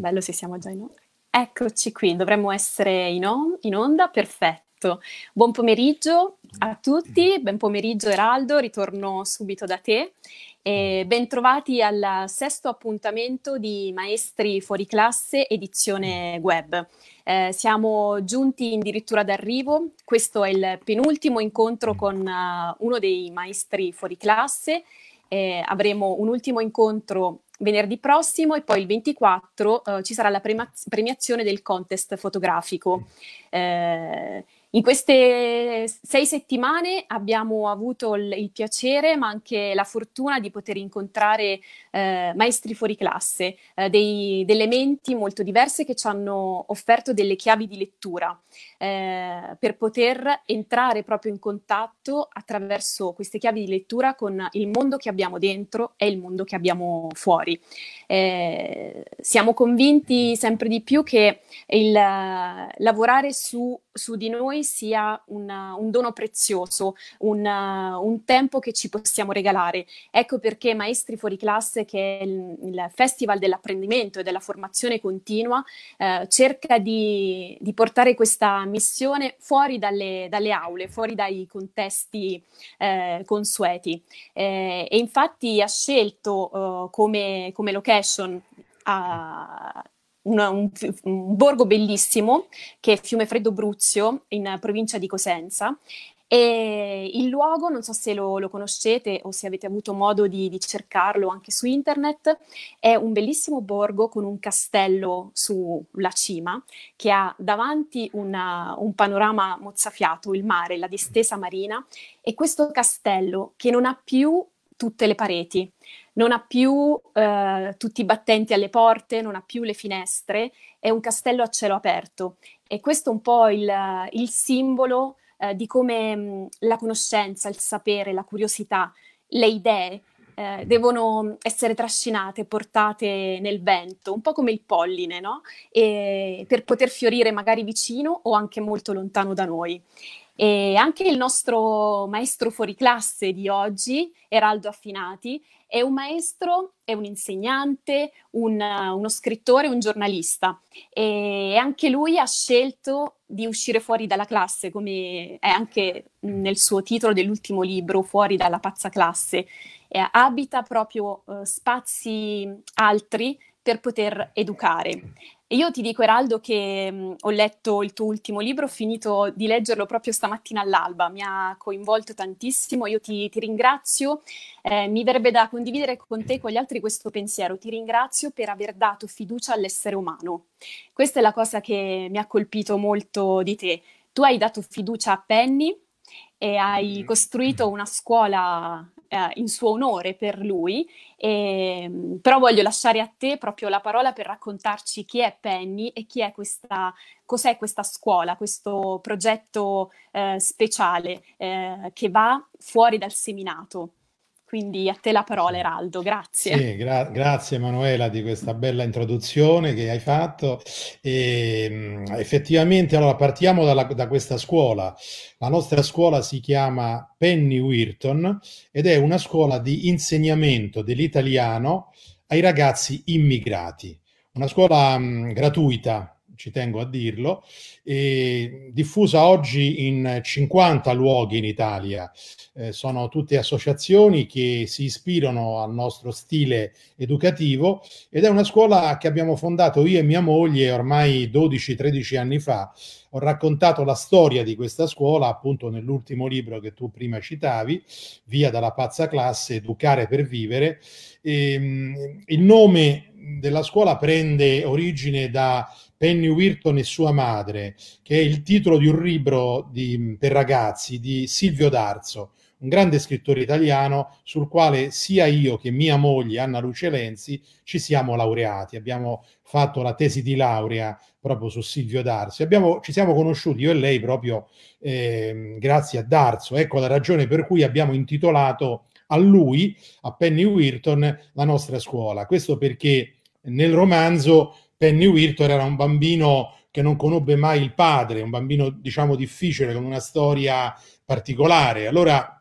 Bello se siamo già in onda. Eccoci qui, dovremmo essere in, on- in onda, perfetto. Buon pomeriggio a tutti, ben pomeriggio Eraldo, ritorno subito da te. E bentrovati al sesto appuntamento di Maestri Fuori Classe edizione web. Eh, siamo giunti addirittura d'arrivo, questo è il penultimo incontro con uh, uno dei maestri fuori classe. Eh, avremo un ultimo incontro venerdì prossimo e poi il 24 eh, ci sarà la prema- premiazione del contest fotografico. Mm. Eh, in queste sei settimane abbiamo avuto il, il, piacere, ma anche la fortuna di poter incontrare eh, maestri fuori classe, eh, dei, delle menti molto diverse che ci hanno offerto delle chiavi di lettura eh, per poter entrare proprio in contatto attraverso queste chiavi di lettura con il mondo che abbiamo dentro e il mondo che abbiamo fuori. Eh, siamo convinti sempre di più che il lavorare su su di noi sia una, un dono prezioso, una, un tempo che ci possiamo regalare. Ecco perché Maestri Fuori Classe, che è il, il Festival dell'apprendimento e della formazione continua, eh, cerca di, di, portare questa missione fuori dalle, dalle aule, fuori dai contesti eh, consueti. Eh, e infatti ha scelto eh, come, come location a, una, un, un, borgo bellissimo che è Fiume Freddo Bruzio in provincia di Cosenza e il luogo, non so se lo, lo conoscete o se avete avuto modo di, di, cercarlo anche su internet, è un bellissimo borgo con un castello sulla cima che ha davanti una, un panorama mozzafiato, il mare, la distesa marina e questo castello che non ha più tutte le pareti, non ha più eh, tutti i battenti alle porte, non ha più le finestre, è un castello a cielo aperto. E questo è un po' il, il simbolo eh, di come mh, mm, la conoscenza, il sapere, la curiosità, le idee eh, devono mm, essere trascinate, portate nel vento, un po' come il polline, no? E, per poter fiorire magari vicino o anche molto lontano da noi. E anche il nostro maestro fuori classe di oggi, Eraldo Affinati, è un maestro, è un insegnante, un, uno scrittore, un giornalista e anche lui ha scelto di uscire fuori dalla classe, come è anche nel suo titolo dell'ultimo libro, Fuori dalla pazza classe. Eh, abita proprio eh, spazi altri per poter educare. E io ti dico, Eraldo, che mh, mm, ho letto il tuo ultimo libro, ho finito di leggerlo proprio stamattina all'alba, mi ha coinvolto tantissimo, io ti, ti ringrazio, eh, mi verrebbe da condividere con te e con gli altri questo pensiero, ti ringrazio per aver dato fiducia all'essere umano. Questa è la cosa che mi ha colpito molto di te. Tu hai dato fiducia a Penny e hai costruito una scuola eh, in suo onore per lui, e, ehm, però voglio lasciare a te proprio la parola per raccontarci chi è Penny e chi è questa, cos'è questa scuola, questo progetto eh, speciale eh, che va fuori dal seminato. Quindi a te la parola Eraldo, grazie. Sì, gra- grazie Emanuela di questa bella introduzione che hai fatto. E, ehm, effettivamente, allora partiamo dalla, da questa scuola. La nostra scuola si chiama Penny Wirton ed è una scuola di insegnamento dell'italiano ai ragazzi immigrati. Una scuola mh, gratuita, ci tengo a dirlo, diffusa oggi in 50 luoghi in Italia. Eh, sono tutte associazioni che si ispirano al nostro stile educativo ed è una scuola che abbiamo fondato io e mia moglie ormai 12-13 anni fa. Ho raccontato la storia di questa scuola appunto nell'ultimo libro che tu prima citavi, Via dalla pazza classe, Educare per vivere. E, ehm, il nome della scuola prende origine da Penny Wirton e sua madre, che è il titolo di un libro di, per ragazzi di Silvio D'Arzo, un grande scrittore italiano sul quale sia io che mia moglie Anna Luce Lenzi ci siamo laureati. Abbiamo fatto la tesi di laurea proprio su Silvio D'Arzo. Abbiamo, ci siamo conosciuti io e lei proprio eh, grazie a D'Arzo. Ecco la ragione per cui abbiamo intitolato a lui, a Penny Wirton, la nostra scuola. Questo perché nel romanzo Penny Wilton era un bambino che non conobbe mai il padre, un bambino diciamo difficile, con una storia particolare. Allora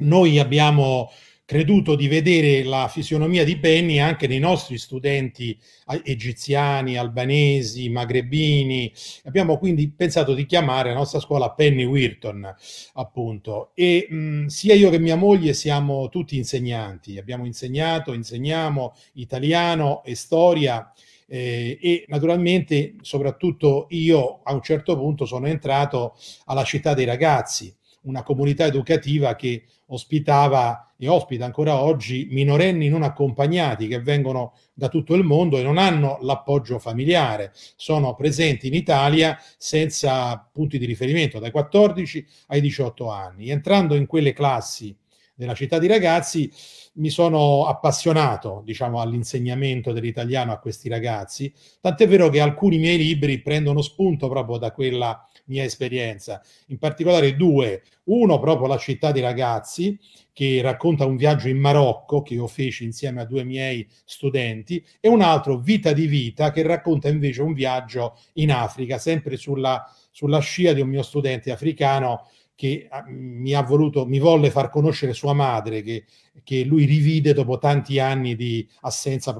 noi abbiamo creduto di vedere la fisionomia di Penny anche nei nostri studenti egiziani, albanesi, magrebini. Abbiamo quindi pensato di chiamare la nostra scuola Penny Wilton, appunto. E mh, mm, sia io che mia moglie siamo tutti insegnanti, abbiamo insegnato, insegniamo italiano e storia eh, e naturalmente, soprattutto io a un certo punto sono entrato alla città dei ragazzi, una comunità educativa che ospitava e ospita ancora oggi minorenni non accompagnati che vengono da tutto il mondo e non hanno l'appoggio familiare, sono presenti in Italia senza punti di riferimento dai 14 ai 18 anni. Entrando in quelle classi nella città di ragazzi, mi sono appassionato diciamo, all'insegnamento dell'italiano a questi ragazzi, tant'è vero che alcuni miei libri prendono spunto proprio da quella mia esperienza, in particolare due, uno proprio La città dei ragazzi, che racconta un viaggio in Marocco che io feci insieme a due miei studenti, e un altro Vita di vita, che racconta invece un viaggio in Africa, sempre sulla, sulla scia di un mio studente africano che ah, mi, ha voluto, mi volle far conoscere sua madre, che, che lui rivide dopo tanti anni di assenza,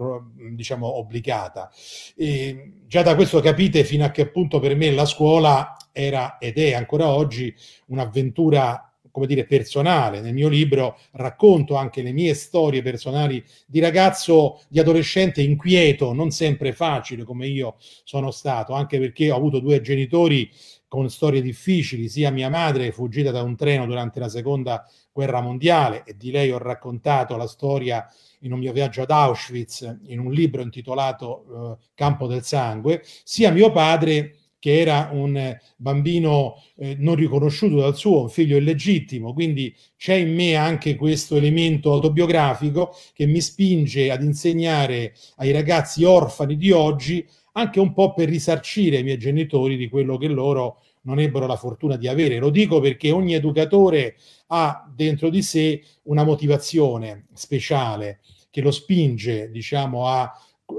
diciamo, obbligata. E già da questo capite fino a che punto per me la scuola era ed è ancora oggi un'avventura come dire, personale. Nel mio libro racconto anche le mie storie personali di ragazzo, di adolescente inquieto, non sempre facile come io sono stato, anche perché ho avuto due genitori con storie difficili, sia mia madre fuggita da un treno durante la seconda guerra mondiale e di lei ho raccontato la storia in un mio viaggio ad Auschwitz in un libro intitolato eh, Campo del Sangue, sia mio padre che era un eh, bambino eh, non riconosciuto dal suo, un figlio illegittimo, quindi c'è in me anche questo elemento autobiografico che mi spinge ad insegnare ai ragazzi orfani di oggi anche un po' per risarcire i miei genitori di quello che loro non ebbero la fortuna di avere. Lo dico perché ogni educatore ha dentro di sé una motivazione speciale che lo spinge, diciamo, a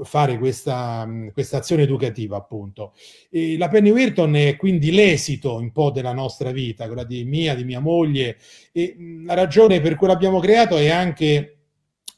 fare questa, mm, questa azione educativa, appunto. E la Penny Wilton è quindi l'esito un po' della nostra vita, quella di mia, di mia moglie, e mm, la ragione per cui l'abbiamo creato è anche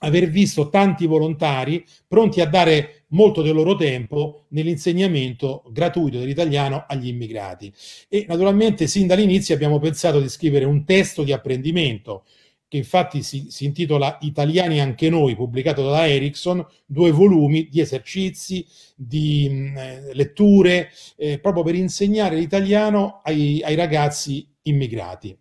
aver visto tanti volontari pronti a dare molto del loro tempo nell'insegnamento gratuito dell'italiano agli immigrati. E naturalmente sin dall'inizio abbiamo pensato di scrivere un testo di apprendimento che infatti si, si intitola Italiani anche noi, pubblicato da Ericsson, due volumi di esercizi, di mh, eh, letture, eh, proprio per insegnare l'italiano ai, ai ragazzi immigrati.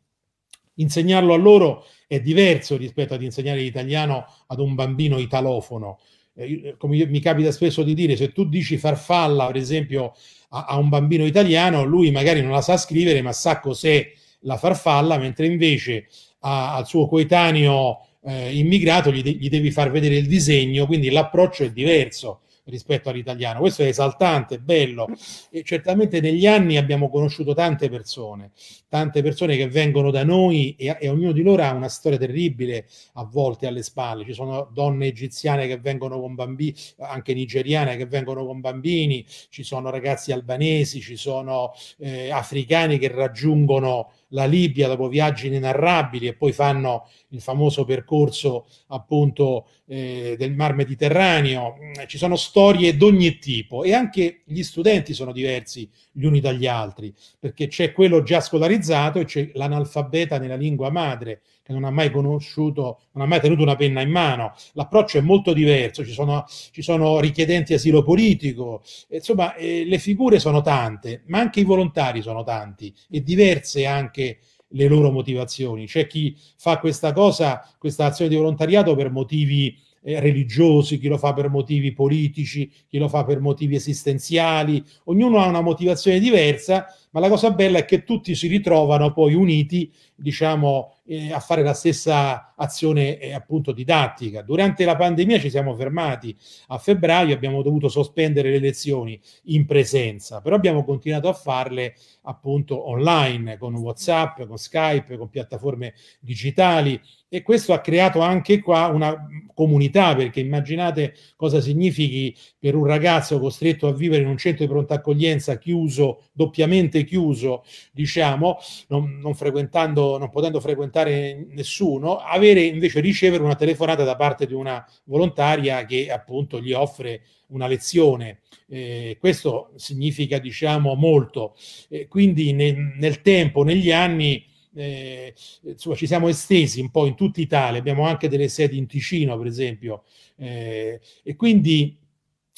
Insegnarlo a loro è diverso rispetto ad insegnare l'italiano ad un bambino italofono, eh, eh, come mi capita spesso di dire, se tu dici farfalla, per esempio, a, a, un bambino italiano, lui magari non la sa scrivere, ma sa cos'è la farfalla, mentre invece a, al suo coetaneo eh, immigrato gli, de- gli, devi far vedere il disegno, quindi l'approccio è diverso rispetto all'italiano. Questo è esaltante, bello e certamente negli anni abbiamo conosciuto tante persone, tante persone che vengono da noi e, e ognuno di loro ha una storia terribile a volte alle spalle. Ci sono donne egiziane che vengono con bambini, anche nigeriane che vengono con bambini, ci sono ragazzi albanesi, ci sono eh, africani che raggiungono la Libia dopo viaggi inenarrabili e poi fanno il famoso percorso appunto eh, del Mar Mediterraneo. Mm, ci sono storie d'ogni tipo e anche gli studenti sono diversi gli uni dagli altri, perché c'è quello già scolarizzato e c'è l'analfabeta nella lingua madre che non ha mai conosciuto, non ha mai tenuto una penna in mano. L'approccio è molto diverso, ci sono, ci sono richiedenti asilo politico, insomma eh, le figure sono tante, ma anche i volontari sono tanti e diverse anche le loro motivazioni. C'è chi fa questa cosa, questa azione di volontariato per motivi eh, religiosi, chi lo fa per motivi politici, chi lo fa per motivi esistenziali, ognuno ha una motivazione diversa ma la cosa bella è che tutti si ritrovano poi uniti, diciamo, eh, a fare la stessa azione eh, appunto didattica. Durante la pandemia ci siamo fermati a febbraio, abbiamo dovuto sospendere le lezioni in presenza, però abbiamo continuato a farle appunto online con WhatsApp, con Skype, con piattaforme digitali e questo ha creato anche qua una comunità perché immaginate cosa significhi per un ragazzo costretto a vivere in un centro di pronta accoglienza chiuso, doppiamente chiuso, diciamo, non, non, frequentando, non potendo frequentare nessuno, avere invece ricevere una telefonata da parte di una volontaria che appunto gli offre una lezione. Eh, questo significa, diciamo, molto. Eh, quindi nel, nel tempo, negli anni, eh, insomma, ci siamo estesi un po' in tutta Italia, abbiamo anche delle sedi in Ticino, per esempio, eh, e quindi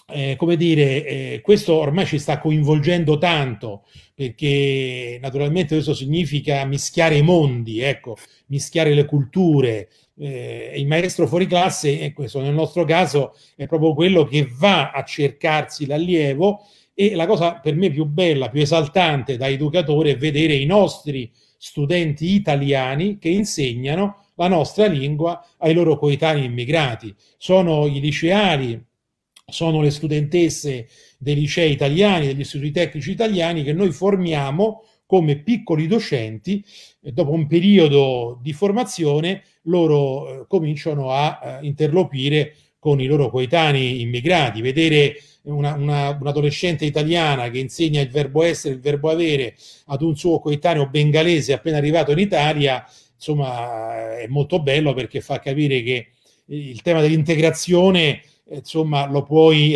eh, come dire, eh, questo ormai ci sta coinvolgendo tanto, perché naturalmente questo significa mischiare i mondi, ecco, mischiare le culture. Eh, il maestro fuori classe, e questo nel nostro caso, è proprio quello che va a cercarsi l'allievo e la cosa per me più bella, più esaltante da educatore è vedere i nostri studenti italiani che insegnano la nostra lingua ai loro coetanei immigrati. Sono i liceali sono le studentesse dei licei italiani, degli istituti tecnici italiani che noi formiamo come piccoli docenti, dopo un periodo di formazione loro eh, cominciano a eh, interlopire con i loro coetanei immigrati. Vedere un'adolescente una, un italiana che insegna il verbo essere, il verbo avere ad un suo coetaneo bengalese appena arrivato in Italia, insomma, è molto bello perché fa capire che il tema dell'integrazione insomma,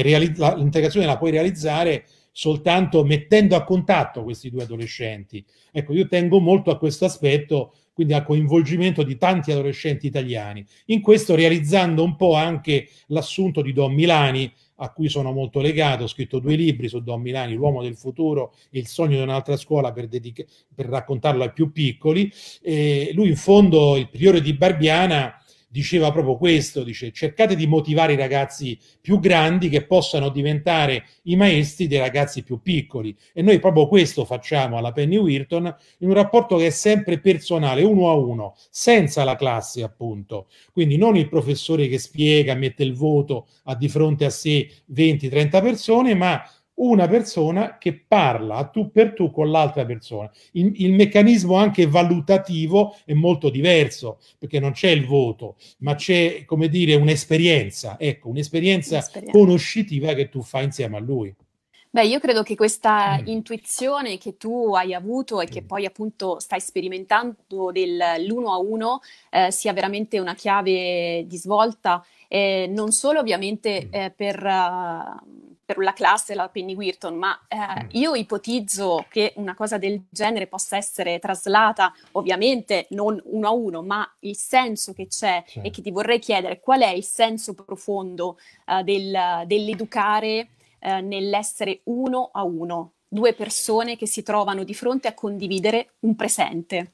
reali- la, l'integrazione la puoi realizzare soltanto mettendo a contatto questi due adolescenti. Ecco, io tengo molto a questo aspetto, quindi al coinvolgimento di tanti adolescenti italiani. In questo realizzando un po' anche l'assunto di Don Milani, a cui sono molto legato, ho scritto due libri su Don Milani, L'uomo del futuro e Il sogno di un'altra scuola per, dedica- per raccontarlo ai più piccoli. E lui in fondo, il priore di Barbiana, diceva proprio questo, dice cercate di motivare i ragazzi più grandi che possano diventare i maestri dei ragazzi più piccoli e noi proprio questo facciamo alla Penny Wilton in un rapporto che è sempre personale, uno a uno, senza la classe appunto, quindi non il professore che spiega, mette il voto, a di fronte a sé 20-30 persone, ma una persona che parla a tu per tu con l'altra persona. Il, il, meccanismo anche valutativo è molto diverso, perché non c'è il voto, ma c'è, come dire, un'esperienza, ecco, un'esperienza, un'esperienza. conoscitiva che tu fai insieme a lui. Beh, io credo che questa mm. intuizione che tu hai avuto e che mm. poi appunto stai sperimentando dell'uno a uno eh, sia veramente una chiave di svolta, eh, non solo ovviamente mm. eh, per... Uh, per la classe la Penny Wirton, ma eh, mm. io ipotizzo che una cosa del genere possa essere traslata, ovviamente non uno a uno, ma il senso che c'è sì. e che ti vorrei chiedere qual è il senso profondo eh, del, dell'educare eh, nell'essere uno a uno, due persone che si trovano di fronte a condividere un presente.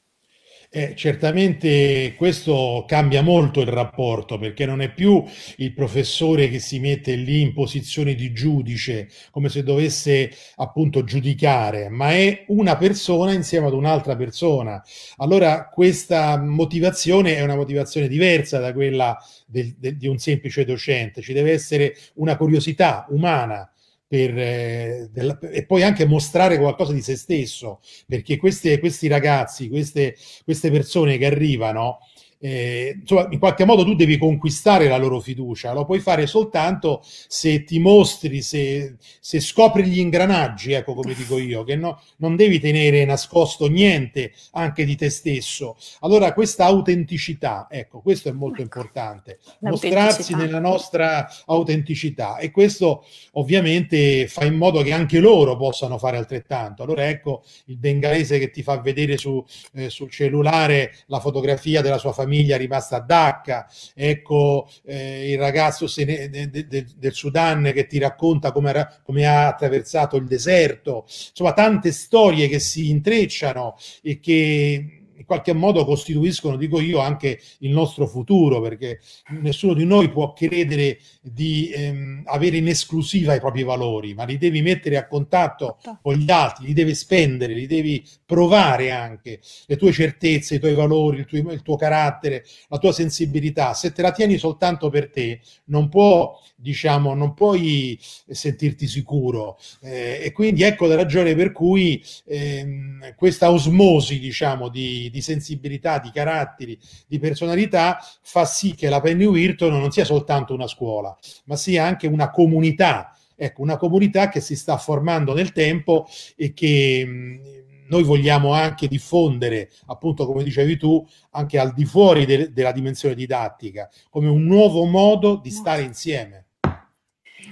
Eh, certamente questo cambia molto il rapporto perché non è più il professore che si mette lì in posizione di giudice come se dovesse appunto giudicare, ma è una persona insieme ad un'altra persona. Allora questa motivazione è una motivazione diversa da quella del, del, di un semplice docente, ci deve essere una curiosità umana per, eh, della, e poi anche mostrare qualcosa di se stesso, perché queste, questi ragazzi, queste, queste persone che arrivano, eh, insomma, in qualche modo tu devi conquistare la loro fiducia, lo puoi fare soltanto se ti mostri, se, se scopri gli ingranaggi, ecco come dico io, che no, non devi tenere nascosto niente anche di te stesso. Allora questa autenticità, ecco, questo è molto ecco, importante, mostrarsi nella nostra autenticità e questo ovviamente fa in modo che anche loro possano fare altrettanto. Allora ecco il bengalese che ti fa vedere su, eh, sul cellulare la fotografia della sua famiglia famiglia rimasta a Dacca, ecco eh, il ragazzo ne, de, de, del Sudan che ti racconta come, come, ha attraversato il deserto, insomma tante storie che si intrecciano e che in qualche modo costituiscono, dico io, anche il nostro futuro, perché nessuno di noi può credere di ehm, avere in esclusiva i propri valori, ma li devi mettere a contatto certo. con gli altri, li devi spendere, li devi provare anche le tue certezze, i tuoi valori, il tuo, il tuo carattere, la tua sensibilità, se te la tieni soltanto per te, non, può, diciamo, non puoi eh, sentirti sicuro. Eh, e quindi ecco la ragione per cui ehm, questa osmosi, diciamo, di, di, sensibilità, di caratteri, di personalità fa sì che la Penny Wilton non sia soltanto una scuola, ma sia anche una comunità. Ecco, una comunità che si sta formando nel tempo e che mh, mm, noi vogliamo anche diffondere, appunto come dicevi tu, anche al di fuori de della dimensione didattica, come un nuovo modo di stare insieme.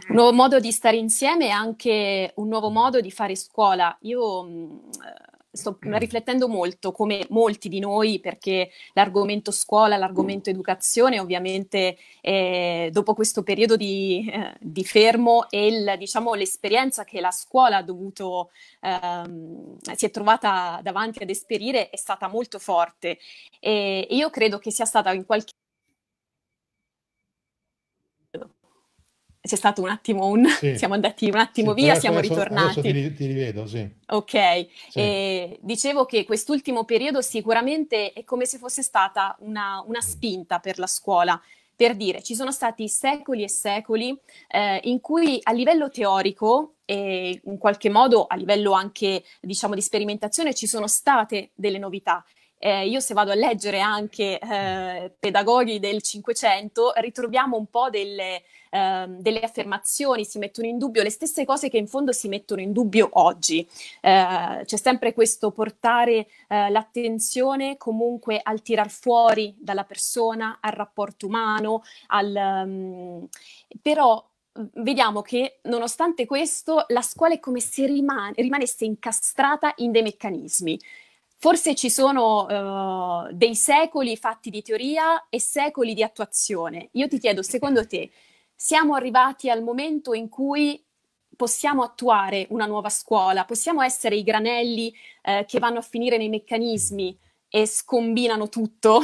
Un nuovo modo di stare insieme e anche un nuovo modo di fare scuola. Io... Mh, mm, sto mm. riflettendo molto, come molti di noi, perché l'argomento scuola, l'argomento educazione, ovviamente eh, dopo questo periodo di, eh, di fermo e il, diciamo, l'esperienza che la scuola ha dovuto, ehm, si è trovata davanti ad esperire è stata molto forte. E io credo che sia stata in qualche c'è stato un attimo un... Sì. siamo andati un attimo sì, via, siamo ritornati. Adesso ti, ti, rivedo, sì. Ok, sì. dicevo che quest'ultimo periodo sicuramente è come se fosse stata una, una spinta per la scuola. Per dire, ci sono stati secoli e secoli eh, in cui a livello teorico e in qualche modo a livello anche diciamo di sperimentazione ci sono state delle novità. Eh, io se vado a leggere anche eh, mm. pedagoghi del Cinquecento ritroviamo un po' delle, ehm, delle affermazioni, si mettono in dubbio le stesse cose che in fondo si mettono in dubbio oggi. Eh, c'è sempre questo portare eh, l'attenzione comunque al tirar fuori dalla persona, al rapporto umano, al, um, però vediamo che nonostante questo la scuola è come se rimane, rimanesse incastrata in dei meccanismi. Forse ci sono uh, dei secoli fatti di teoria e secoli di attuazione. Io ti chiedo, secondo te, siamo arrivati al momento in cui possiamo attuare una nuova scuola, possiamo essere i granelli eh, che vanno a finire nei meccanismi e scombinano tutto.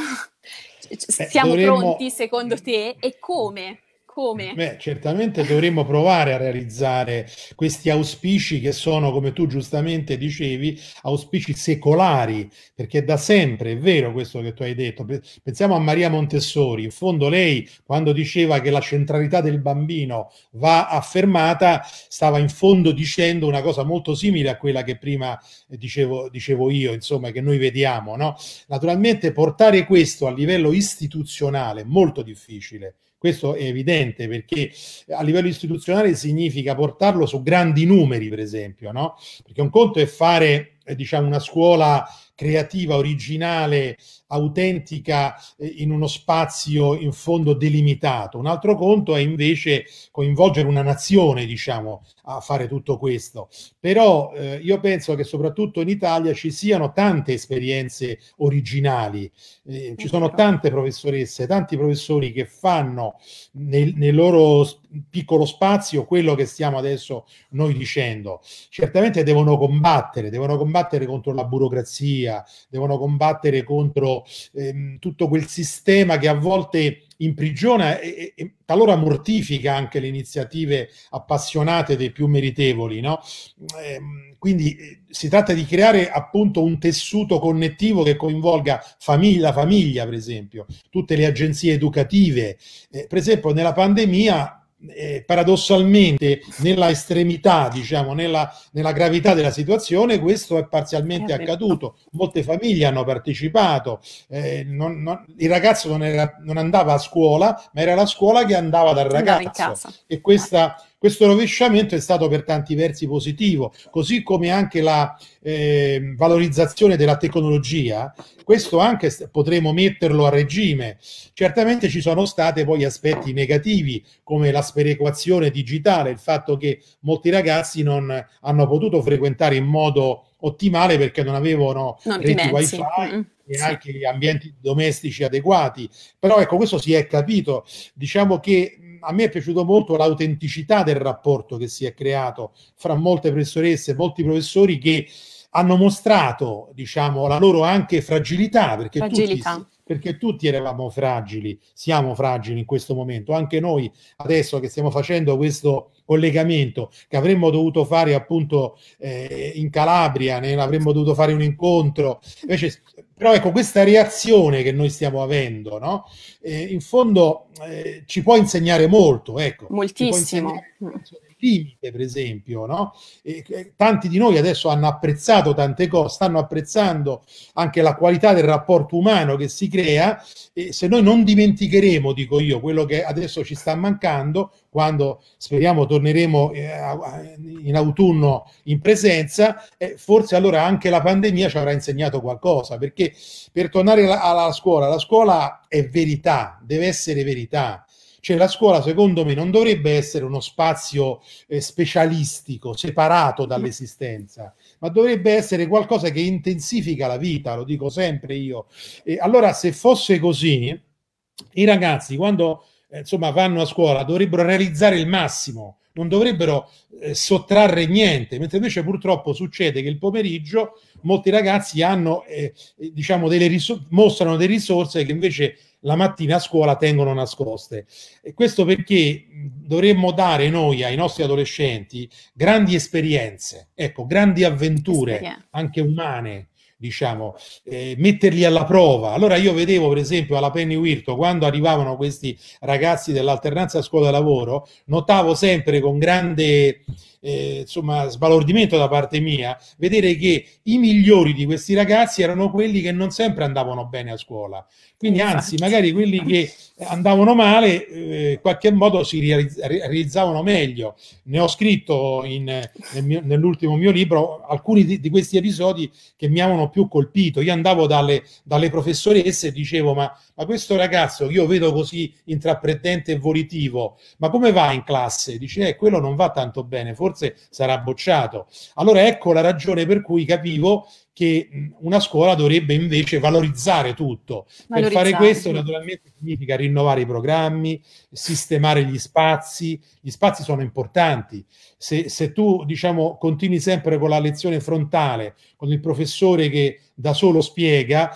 Beh, Siamo dovremmo... pronti secondo te e come? come? Beh, certamente dovremmo provare a realizzare questi auspici che sono, come tu giustamente dicevi, auspici secolari, perché da sempre è vero questo che tu hai detto. Pensiamo a Maria Montessori, in fondo lei quando diceva che la centralità del bambino va affermata, stava in fondo dicendo una cosa molto simile a quella che prima eh, dicevo, dicevo io, insomma, che noi vediamo. No? Naturalmente portare questo a livello istituzionale è molto difficile questo è evidente perché a livello istituzionale significa portarlo su grandi numeri, per esempio, no? Perché un conto è fare eh, diciamo una scuola creativa, originale, autentica eh, in uno spazio in fondo delimitato. Un altro conto è invece coinvolgere una nazione, diciamo, a fare tutto questo. Però eh, io penso che soprattutto in Italia ci siano tante esperienze originali, eh, ci sono tante professoresse, tanti professori che fanno nei, nei loro un piccolo spazio quello che stiamo adesso noi dicendo. Certamente devono combattere, devono combattere contro la burocrazia, devono combattere contro ehm, tutto quel sistema che a volte imprigiona e, e, talora mortifica anche le iniziative appassionate dei più meritevoli. No? Ehm, quindi eh, si tratta di creare appunto un tessuto connettivo che coinvolga famiglia, famiglia per esempio, tutte le agenzie educative. Eh, per esempio nella pandemia eh, paradossalmente nella estremità, diciamo, nella, nella, gravità della situazione, questo è parzialmente è accaduto. Molte famiglie hanno partecipato, eh, non, non, il ragazzo non, era, non, andava a scuola, ma era la scuola che andava dal ragazzo. Andava e questa questo rovesciamento è stato per tanti versi positivo, così come anche la eh, valorizzazione della tecnologia, questo anche potremo metterlo a regime. Certamente ci sono stati poi aspetti negativi, come la sperequazione digitale, il fatto che molti ragazzi non hanno potuto frequentare in modo ottimale perché non avevano reti wifi mm, e anche gli ambienti domestici adeguati. Però ecco, questo si è capito. Diciamo che a me è piaciuto molto l'autenticità del rapporto che si è creato fra molte professoresse e molti professori che hanno mostrato diciamo, la loro anche fragilità, perché fragilità. tutti perché tutti eravamo fragili, siamo fragili in questo momento, anche noi adesso che stiamo facendo questo collegamento che avremmo dovuto fare appunto eh, in Calabria, ne avremmo dovuto fare un incontro, invece però ecco questa reazione che noi stiamo avendo, no? eh, in fondo eh, ci può insegnare molto, ecco. Moltissimo. Ci può insegnare mm limite, per esempio. No? E, tanti di noi adesso hanno apprezzato tante cose, stanno apprezzando anche la qualità del rapporto umano che si crea e se noi non dimenticheremo, dico io, quello che adesso ci sta mancando, quando speriamo torneremo eh, in autunno in presenza, eh, forse allora anche la pandemia ci avrà insegnato qualcosa, perché per tornare alla, alla scuola, la scuola è verità, deve essere verità. Cioè la scuola secondo me non dovrebbe essere uno spazio eh, specialistico, separato dall'esistenza, ma dovrebbe essere qualcosa che intensifica la vita, lo dico sempre io. E allora se fosse così, i ragazzi quando eh, insomma, vanno a scuola dovrebbero realizzare il massimo, non dovrebbero eh, sottrarre niente, mentre invece purtroppo succede che il pomeriggio molti ragazzi hanno, eh, eh diciamo, delle riso- mostrano delle risorse che invece la mattina a scuola tengono nascoste. E questo perché dovremmo dare noi ai nostri adolescenti grandi esperienze, ecco, grandi avventure, Esperienza. anche umane, diciamo, eh, metterli alla prova. Allora io vedevo per esempio alla Penny Wirto quando arrivavano questi ragazzi dell'alternanza scuola-lavoro, notavo sempre con grande eh, insomma, sbalordimento da parte mia vedere che i migliori di questi ragazzi erano quelli che non sempre andavano bene a scuola. Quindi esatto. anzi, magari quelli che andavano male eh, in qualche modo si realizzavano meglio. Ne ho scritto in, nel mio, nell'ultimo mio libro alcuni di, di, questi episodi che mi avevano più colpito. Io andavo dalle, dalle professoresse e dicevo ma, ma questo ragazzo che io vedo così intraprendente e volitivo, ma come va in classe? Dice eh, quello non va tanto bene, forse forse sarà bocciato. Allora ecco la ragione per cui capivo che una scuola dovrebbe invece valorizzare tutto. per fare questo naturalmente significa rinnovare i programmi, sistemare gli spazi, gli spazi sono importanti. Se, se tu diciamo, continui sempre con la lezione frontale con il professore che da solo spiega,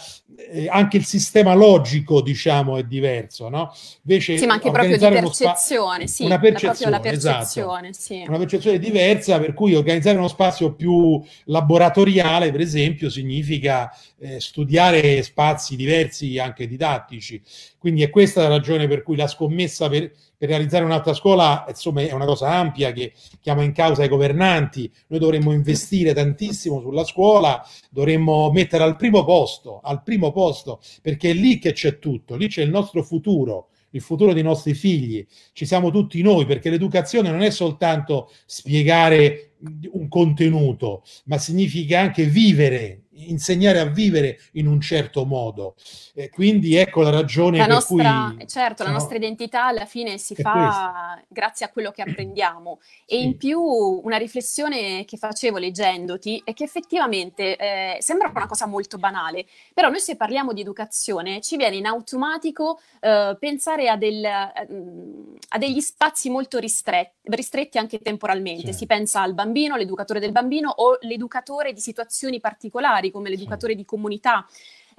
eh, anche il sistema logico, diciamo, è diverso, no? Invece, sì, ma anche proprio di percezione, sì, una percezione, percezione esatto. sì. Una percezione diversa, per cui organizzare uno spazio più laboratoriale, per esempio, significa eh, studiare spazi diversi anche didattici. Quindi è questa la ragione per cui la scommessa per, per realizzare un'altra scuola, insomma, è una cosa ampia che chiama in causa i governanti. Noi dovremmo investire tantissimo sulla scuola, dovremmo mettere al primo posto, al primo posto, perché è lì che c'è tutto, lì c'è il nostro futuro il futuro dei nostri figli, ci siamo tutti noi, perché l'educazione non è soltanto spiegare un contenuto, ma significa anche vivere insegnare a vivere in un certo modo. Eh, quindi ecco la ragione la nostra, per cui... Certo, no? la nostra identità alla fine si fa questo. grazie a quello che apprendiamo. E sì. in più una riflessione che facevo leggendoti è che effettivamente eh, sembra una cosa molto banale, però noi se parliamo di educazione ci viene in automatico eh, pensare a, del, mm, a, degli spazi molto ristretti, ristretti anche temporalmente. Certo. Si pensa al bambino, all'educatore del bambino o l'educatore di situazioni particolari come l'educatore di comunità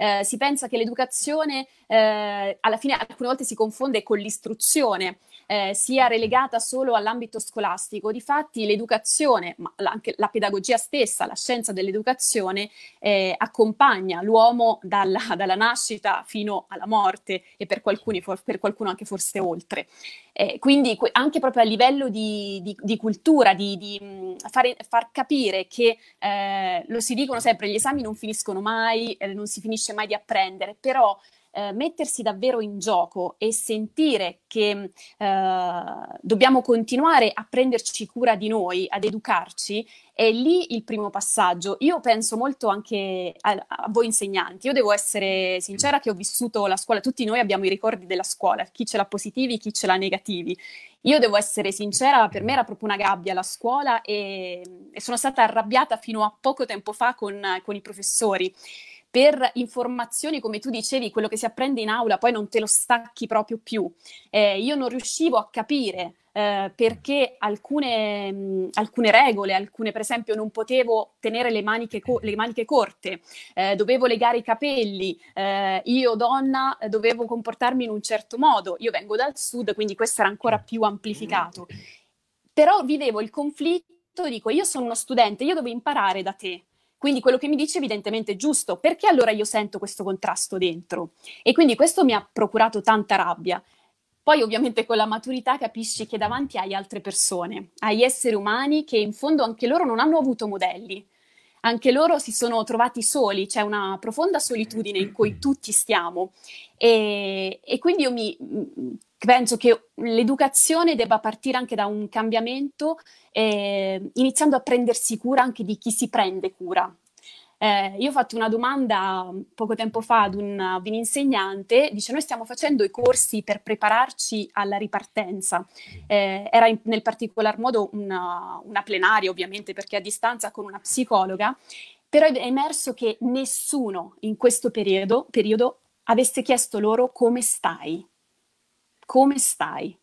eh, si pensa che l'educazione eh, alla fine alcune volte si confonde con l'istruzione. Eh, sia relegata solo all'ambito scolastico. Difatti l'educazione, ma anche la pedagogia stessa, la scienza dell'educazione, eh, accompagna l'uomo dalla, dalla, nascita fino alla morte e per, qualcuni, per qualcuno anche forse oltre. Eh, quindi anche proprio a livello di, di, di cultura, di, di fare, far capire che eh, lo si dicono sempre, gli esami non finiscono mai, eh, non si finisce finisce mai di apprendere, però eh, mettersi davvero in gioco e sentire che eh, dobbiamo continuare a prenderci cura di noi, ad educarci, è lì il primo passaggio. Io penso molto anche a, a, voi insegnanti, io devo essere sincera che ho vissuto la scuola, tutti noi abbiamo i ricordi della scuola, chi ce l'ha positivi, chi ce l'ha negativi. Io devo essere sincera, per me era proprio una gabbia la scuola e, e sono stata arrabbiata fino a poco tempo fa con, con i professori per informazioni, come tu dicevi, quello che si apprende in aula poi non te lo stacchi proprio più. Eh, io non riuscivo a capire eh, perché alcune, mh, alcune, regole, alcune per esempio non potevo tenere le maniche, co- le maniche corte, eh, dovevo legare i capelli, eh, io donna eh, dovevo comportarmi in un certo modo, io vengo dal sud quindi questo era ancora più amplificato, però vivevo il conflitto, dico io sono uno studente, io devo imparare da te, quindi quello che mi dice evidentemente è giusto, perché allora io sento questo contrasto dentro? E quindi questo mi ha procurato tanta rabbia. Poi ovviamente con la maturità capisci che davanti hai altre persone, hai esseri umani che in fondo anche loro non hanno avuto modelli, anche loro si sono trovati soli, c'è una profonda solitudine in cui tutti stiamo. E, e quindi io mi, penso che l'educazione debba partire anche da un cambiamento, eh, iniziando a prendersi cura anche di chi si prende cura. Eh, io ho fatto una domanda poco tempo fa ad un, ad un insegnante, dice noi stiamo facendo i corsi per prepararci alla ripartenza, mm. eh, era in, nel particolar modo una, una plenaria ovviamente perché a distanza con una psicologa, però è emerso che nessuno in questo periodo, periodo avesse chiesto loro come stai, come stai?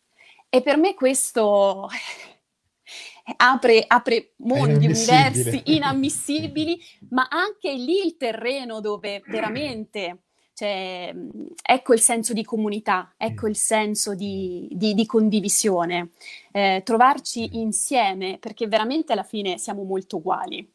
E per me questo apre, apre mondi, universi inammissibili, ma anche lì il terreno dove veramente... Cioè, ecco il senso di comunità, ecco mm. il senso di, di, di condivisione, eh, trovarci insieme, perché veramente alla fine siamo molto uguali.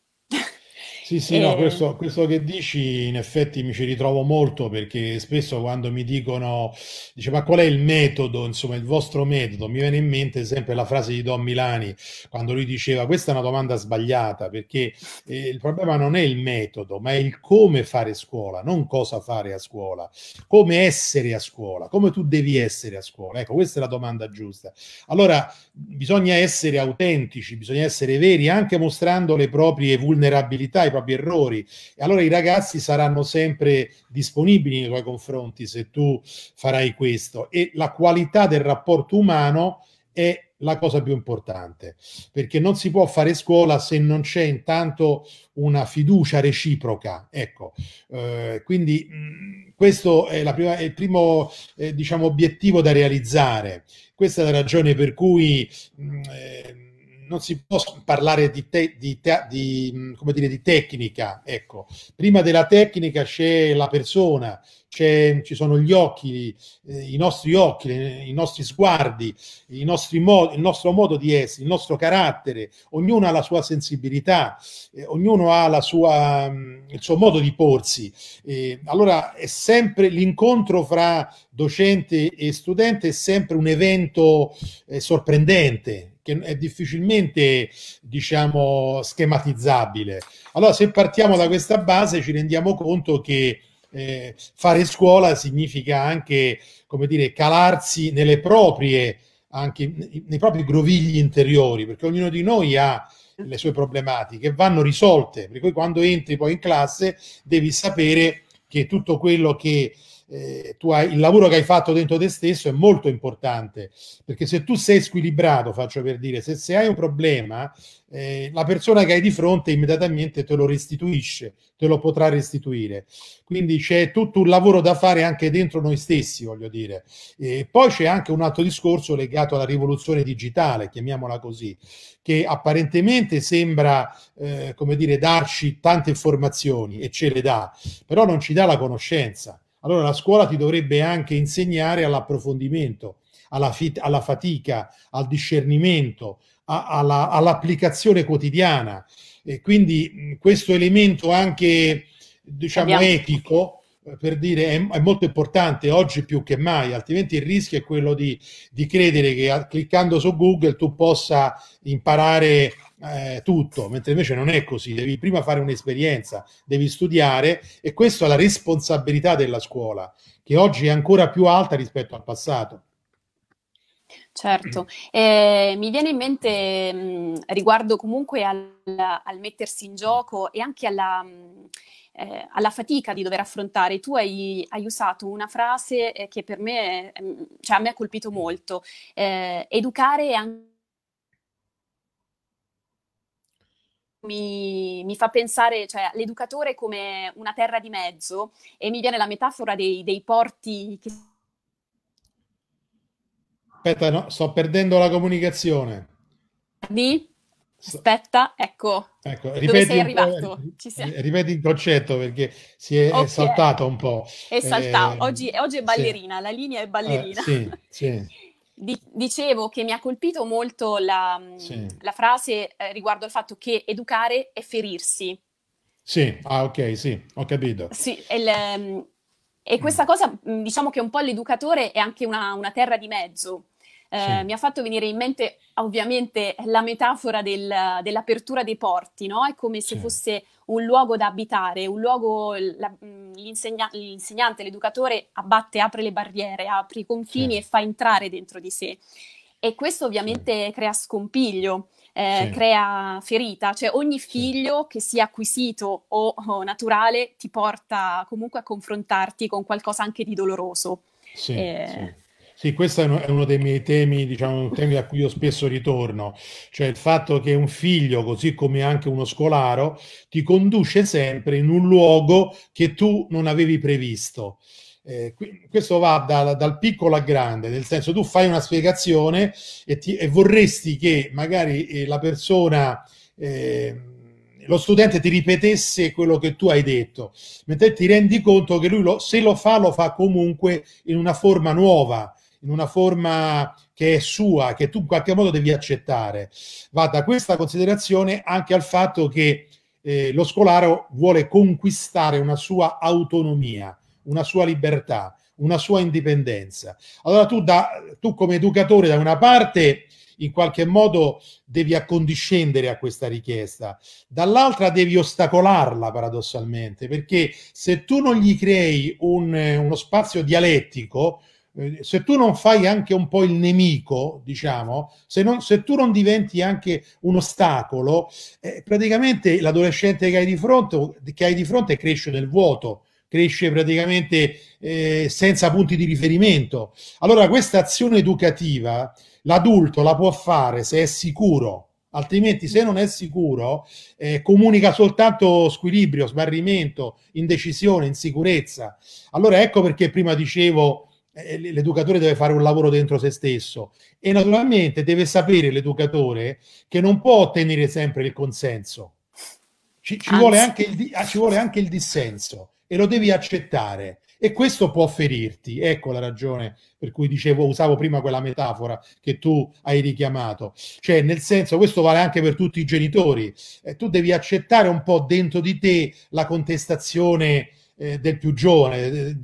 Sì, sì, no, eh. questo, questo, che dici in effetti mi ci ritrovo molto perché spesso quando mi dicono, dice, ma qual è il metodo, insomma, il vostro metodo, mi viene in mente sempre la frase di Don Milani quando lui diceva, questa è una domanda sbagliata perché eh, il problema non è il metodo, ma è il come fare scuola, non cosa fare a scuola, come essere a scuola, come tu devi essere a scuola. Ecco, questa è la domanda giusta. Allora, bisogna essere autentici, bisogna essere veri anche mostrando le proprie vulnerabilità, i propri propri errori. E allora i ragazzi saranno sempre disponibili nei tuoi confronti se tu farai questo. E la qualità del rapporto umano è la cosa più importante, perché non si può fare scuola se non c'è intanto una fiducia reciproca. Ecco, eh, quindi mh, questo è, la prima, è, il primo eh, diciamo, obiettivo da realizzare. Questa è la ragione per cui mh, eh, non si può parlare di, te, di, te, di, dire, di tecnica. Ecco. Prima della tecnica c'è la persona, ci sono gli occhi, eh, i nostri occhi, i nostri sguardi, i nostri mod- il nostro modo di essere, il nostro carattere, ognuno ha la sua sensibilità, eh, ognuno ha sua, mm, il suo modo di porsi. Eh, allora è sempre l'incontro fra docente e studente è sempre un evento eh, sorprendente, che è difficilmente diciamo schematizzabile. Allora se partiamo da questa base ci rendiamo conto che eh, fare scuola significa anche, come dire, calarsi nelle proprie, anche nei propri grovigli interiori, perché ognuno di noi ha le sue problematiche, vanno risolte, per cui quando entri poi in classe devi sapere che tutto quello che eh, hai, il lavoro che hai fatto dentro te stesso è molto importante, perché se tu sei squilibrato, faccio per dire, se, se hai un problema, eh, la persona che hai di fronte immediatamente te lo restituisce, te lo potrà restituire. Quindi c'è tutto un lavoro da fare anche dentro noi stessi, voglio dire. E poi c'è anche un altro discorso legato alla rivoluzione digitale, chiamiamola così, che apparentemente sembra, eh, come dire, darci tante informazioni e ce le dà, però non ci dà la conoscenza. Allora la scuola ti dovrebbe anche insegnare all'approfondimento, alla, fit, alla fatica, al discernimento, a, alla, all'applicazione quotidiana. E quindi questo elemento anche diciamo etico eh, per dire è, è, molto importante oggi più che mai, altrimenti il rischio è quello di, di credere che cliccando su Google tu possa imparare eh, tutto, mentre invece non è così, devi prima fare un'esperienza, devi studiare e questa è la responsabilità della scuola, che oggi è ancora più alta rispetto al passato. Certo, mm. eh, mi viene in mente mh, riguardo comunque al, al, mettersi in gioco e anche alla, mh, eh, alla fatica di dover affrontare. Tu hai, hai usato una frase eh, che per me, mh, cioè a me ha colpito molto, eh, educare è anche mi, mi, fa pensare, cioè, l'educatore come una terra di mezzo e mi viene la metafora dei, dei porti che... Aspetta, no, sto perdendo la comunicazione. Di? Aspetta, ecco. ecco ripeti, sei arrivato? Sei. Eh, eh, ripeti il concetto perché si è, okay. saltato un po'. È saltato. Eh, oggi, oggi, è ballerina, sì. la linea è ballerina. Eh, sì, sì. dicevo che mi ha colpito molto la, mm, sì. la frase eh, riguardo al fatto che educare è ferirsi. Sì, ah ok, sì, ho capito. Sì, il, ehm, e questa cosa mm, diciamo che un po' l'educatore è anche una, una terra di mezzo, eh, sì. mi ha fatto venire in mente ovviamente la metafora del, dell'apertura dei porti, no? È come se sì. fosse un luogo da abitare, un luogo, la, mm, l'insegna, l'insegnante, l'educatore abbatte, apre le barriere, apre i confini sì. e fa entrare dentro di sé. E questo ovviamente crea scompiglio. Eh, sì. crea ferita, cioè ogni figlio sì. che sia acquisito o, o, naturale ti porta comunque a confrontarti con qualcosa anche di doloroso. Sì, eh, sì, questo è uno dei miei temi, diciamo, un tema a cui io spesso ritorno, cioè il fatto che un figlio, così come anche uno scolaro, ti conduce sempre in un luogo che tu non avevi previsto. Eh, questo va dal, dal, piccolo al grande, nel senso tu fai una spiegazione e, ti, e vorresti che magari eh, la persona... Eh, lo studente ti ripetesse quello che tu hai detto, mentre ti rendi conto che lui lo, se lo fa, lo fa comunque in una forma nuova, in una forma che è sua, che tu in qualche modo devi accettare. Va da questa considerazione anche al fatto che eh, lo scolaro vuole conquistare una sua autonomia, una sua libertà, una sua indipendenza. Allora tu, da, tu come educatore da una parte in qualche modo devi accondiscendere a questa richiesta, dall'altra devi ostacolarla paradossalmente, perché se tu non gli crei un, eh, uno spazio dialettico, eh, se tu non fai anche un po' il nemico, diciamo, se, non, se tu non diventi anche un ostacolo, eh, praticamente l'adolescente che hai di fronte, hai di fronte cresce nel vuoto, cresce praticamente eh, senza punti di riferimento. Allora questa azione educativa l'adulto la può fare se è sicuro, altrimenti se non è sicuro eh, comunica soltanto squilibrio, smarrimento, indecisione, insicurezza. Allora ecco perché prima dicevo eh, eh, l'educatore deve fare un lavoro dentro se stesso e naturalmente deve sapere l'educatore che non può ottenere sempre il consenso, ci, ci, vuole, anche il, ah, ci vuole anche il dissenso e lo devi accettare e questo può ferirti. Ecco la ragione per cui dicevo, usavo prima quella metafora che tu hai richiamato. Cioè, nel senso, questo vale anche per tutti i genitori. Eh, tu devi accettare un po' dentro di te la contestazione eh, del più giovane, eh,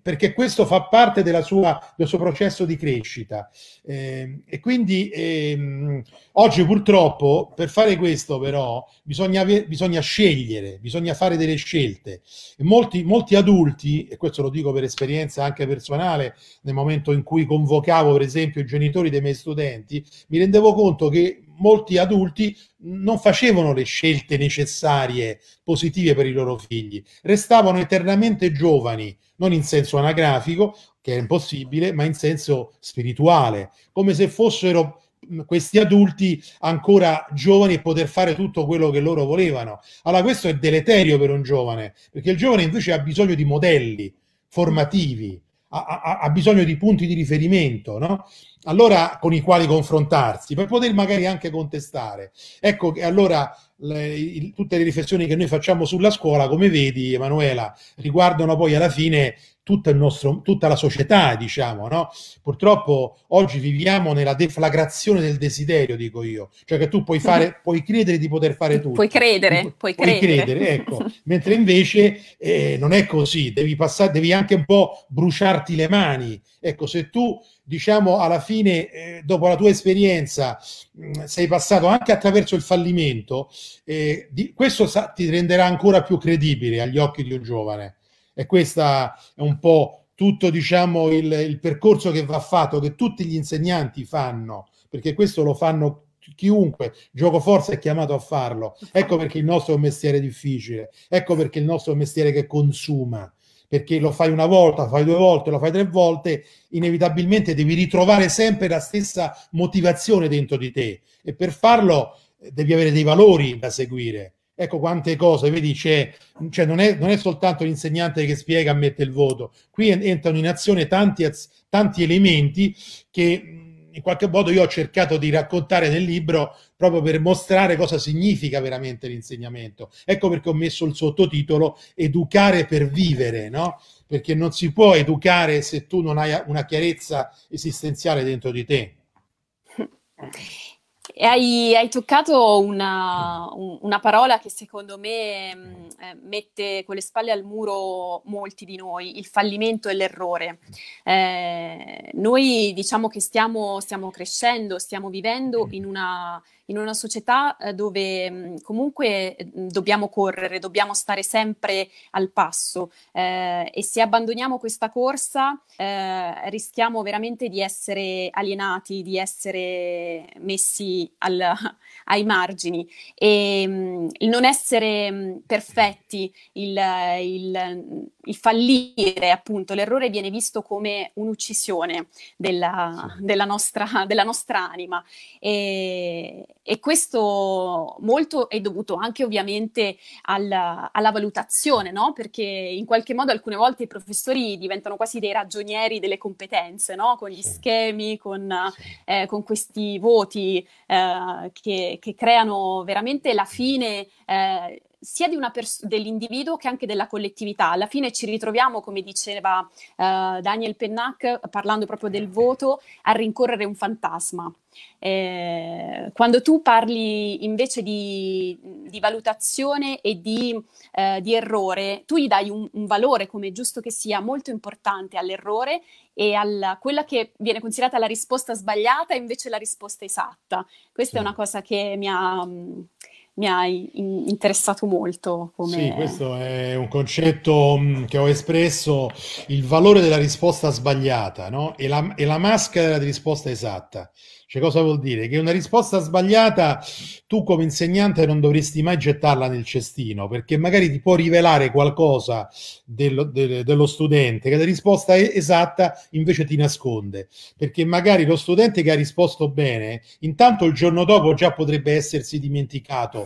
perché questo fa parte sua, del suo processo di crescita. Eh, e quindi ehm, oggi purtroppo per fare questo però bisogna, bisogna scegliere, bisogna fare delle scelte. E molti, molti adulti, e questo lo dico per esperienza anche personale, nel momento in cui convocavo per esempio i genitori dei miei studenti, mi rendevo conto che molti adulti non facevano le scelte necessarie positive per i loro figli, restavano eternamente giovani, non in senso anagrafico, che è impossibile, ma in senso spirituale, come se fossero questi adulti ancora giovani e poter fare tutto quello che loro volevano. Allora questo è deleterio per un giovane, perché il giovane invece ha bisogno di modelli formativi ha, ha, bisogno di punti di riferimento, no? allora, con i quali confrontarsi, per poter magari anche contestare. Ecco che allora le, il, tutte le riflessioni che noi facciamo sulla scuola, come vedi Emanuela, riguardano poi alla fine tutto il nostro, tutta la società, diciamo, no? Purtroppo oggi viviamo nella deflagrazione del desiderio, dico io, cioè che tu puoi mhm. fare, puoi credere di poter fare tutto. Puoi credere, tu, puoi, puoi credere. credere ecco. Mentre invece eh, non è così, devi, passare, devi anche un po' bruciarti le mani. Ecco, se tu, diciamo, alla fine, eh, dopo la tua esperienza, mh, mm, sei passato anche attraverso il fallimento, eh, di, questo sa, ti renderà ancora più credibile agli occhi di un giovane e questo è un po' tutto diciamo, il, il percorso che va fatto, che tutti gli insegnanti fanno, perché questo lo fanno chiunque gioco forza è chiamato a farlo. Ecco perché il nostro è un mestiere difficile, ecco perché il nostro è un mestiere che consuma, perché lo fai una volta, lo fai due volte, lo fai tre volte, inevitabilmente devi ritrovare sempre la stessa motivazione dentro di te e per farlo eh, devi avere dei valori da seguire Ecco quante cose, vedi, c'è, cioè non, è, non, è, soltanto l'insegnante che spiega e mette il voto, qui entrano in azione tanti, tanti elementi che in qualche modo io ho cercato di raccontare nel libro proprio per mostrare cosa significa veramente l'insegnamento. Ecco perché ho messo il sottotitolo Educare per vivere, no? Perché non si può educare se tu non hai una chiarezza esistenziale dentro di te. Hai, hai, toccato una, una, parola che secondo me mh, mm, eh, mette con le spalle al muro molti di noi, il fallimento e l'errore. Eh, noi diciamo che stiamo, stiamo, crescendo, stiamo vivendo in una in una società eh, dove mm, comunque mm, dobbiamo correre, dobbiamo stare sempre al passo eh, e se abbandoniamo questa corsa eh, rischiamo veramente di essere alienati, di essere messi al, ai margini e mm, il non essere perfetti, il, il, il, fallire appunto, l'errore viene visto come un'uccisione della, della, nostra, della nostra anima. E, e questo molto è dovuto anche ovviamente alla, alla valutazione, no? perché in qualche modo alcune volte i professori diventano quasi dei ragionieri delle competenze, no? con gli sì. schemi, con, sì. eh, con, questi voti eh, che, che, creano veramente la fine eh, sia pers- dell'individuo che anche della collettività. Alla fine ci ritroviamo, come diceva eh, Daniel Pennac, parlando proprio del voto, a rincorrere un fantasma. Eh, quando tu parli invece di, di valutazione e di, eh, di, errore, tu gli dai un, un valore, come giusto che sia, molto importante all'errore e a quella che viene considerata la risposta sbagliata e invece la risposta esatta. Questa sì. è una cosa che mi ha... Mh, mm, mi hai interessato molto. Come... Sì, questo è un concetto mm, che ho espresso, il valore della risposta sbagliata no? e, la, e la maschera della risposta esatta. Cioè, cosa vuol dire? Che una risposta sbagliata tu come insegnante non dovresti mai gettarla nel cestino, perché magari ti può rivelare qualcosa dello, de, dello, studente che la risposta esatta invece ti nasconde. Perché magari lo studente che ha risposto bene, intanto il giorno dopo già potrebbe essersi dimenticato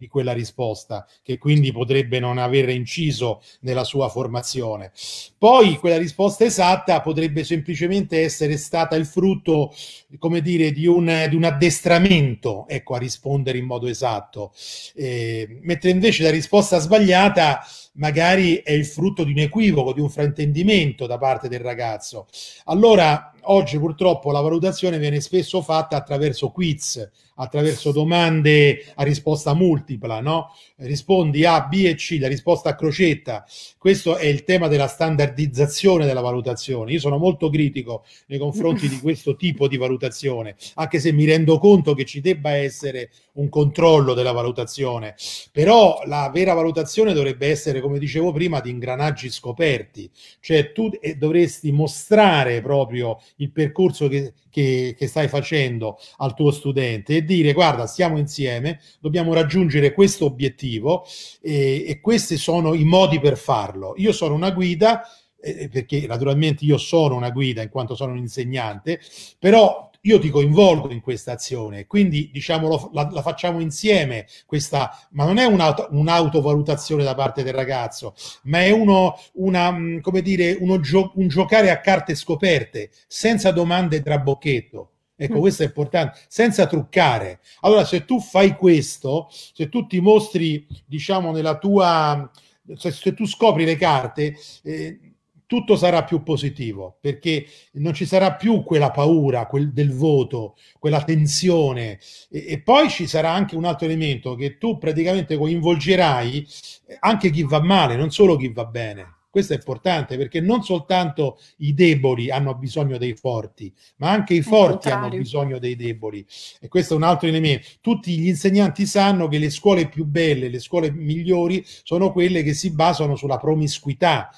di quella risposta, che quindi potrebbe non aver inciso nella sua formazione. Poi quella risposta esatta potrebbe semplicemente essere stata il frutto, come dire, di un, di un addestramento ecco, a rispondere in modo esatto, eh, mentre invece la risposta sbagliata magari è il frutto di un equivoco, di un fraintendimento da parte del ragazzo. Allora, oggi purtroppo la valutazione viene spesso fatta attraverso quiz, attraverso domande a risposta multipla la... ¿no? rispondi A, B e C, la risposta a crocetta. Questo è il tema della standardizzazione della valutazione. Io sono molto critico nei confronti di questo tipo di valutazione, anche se mi rendo conto che ci debba essere un controllo della valutazione, però la vera valutazione dovrebbe essere, come dicevo prima, di ingranaggi scoperti, cioè tu eh, dovresti mostrare proprio il percorso che, che, che stai facendo al tuo studente e dire guarda, siamo insieme, dobbiamo raggiungere questo obiettivo positivo e, e questi sono i modi per farlo. Io sono una guida eh, eh, perché naturalmente io sono una guida in quanto sono un insegnante, però io ti coinvolgo in questa azione, quindi diciamo la, la facciamo insieme, questa, ma non è un'auto, un'autovalutazione da parte del ragazzo, ma è uno, una, mm, dire, uno gio, un giocare a carte scoperte, senza domande tra bocchetto. Ecco, mm. questo è importante, senza truccare. Allora, se tu fai questo, se tu ti mostri, diciamo, nella tua... Se, se tu scopri le carte, eh, tutto sarà più positivo perché non ci sarà più quella paura quel, del voto, quella tensione e, e, poi ci sarà anche un altro elemento che tu praticamente coinvolgerai eh, anche chi va male, non solo chi va bene. Questo è importante perché non soltanto i deboli hanno bisogno dei forti, ma anche i forti hanno bisogno dei deboli. E questo è un altro elemento. Tutti gli insegnanti sanno che le scuole più belle, le scuole migliori sono quelle che si basano sulla promiscuità,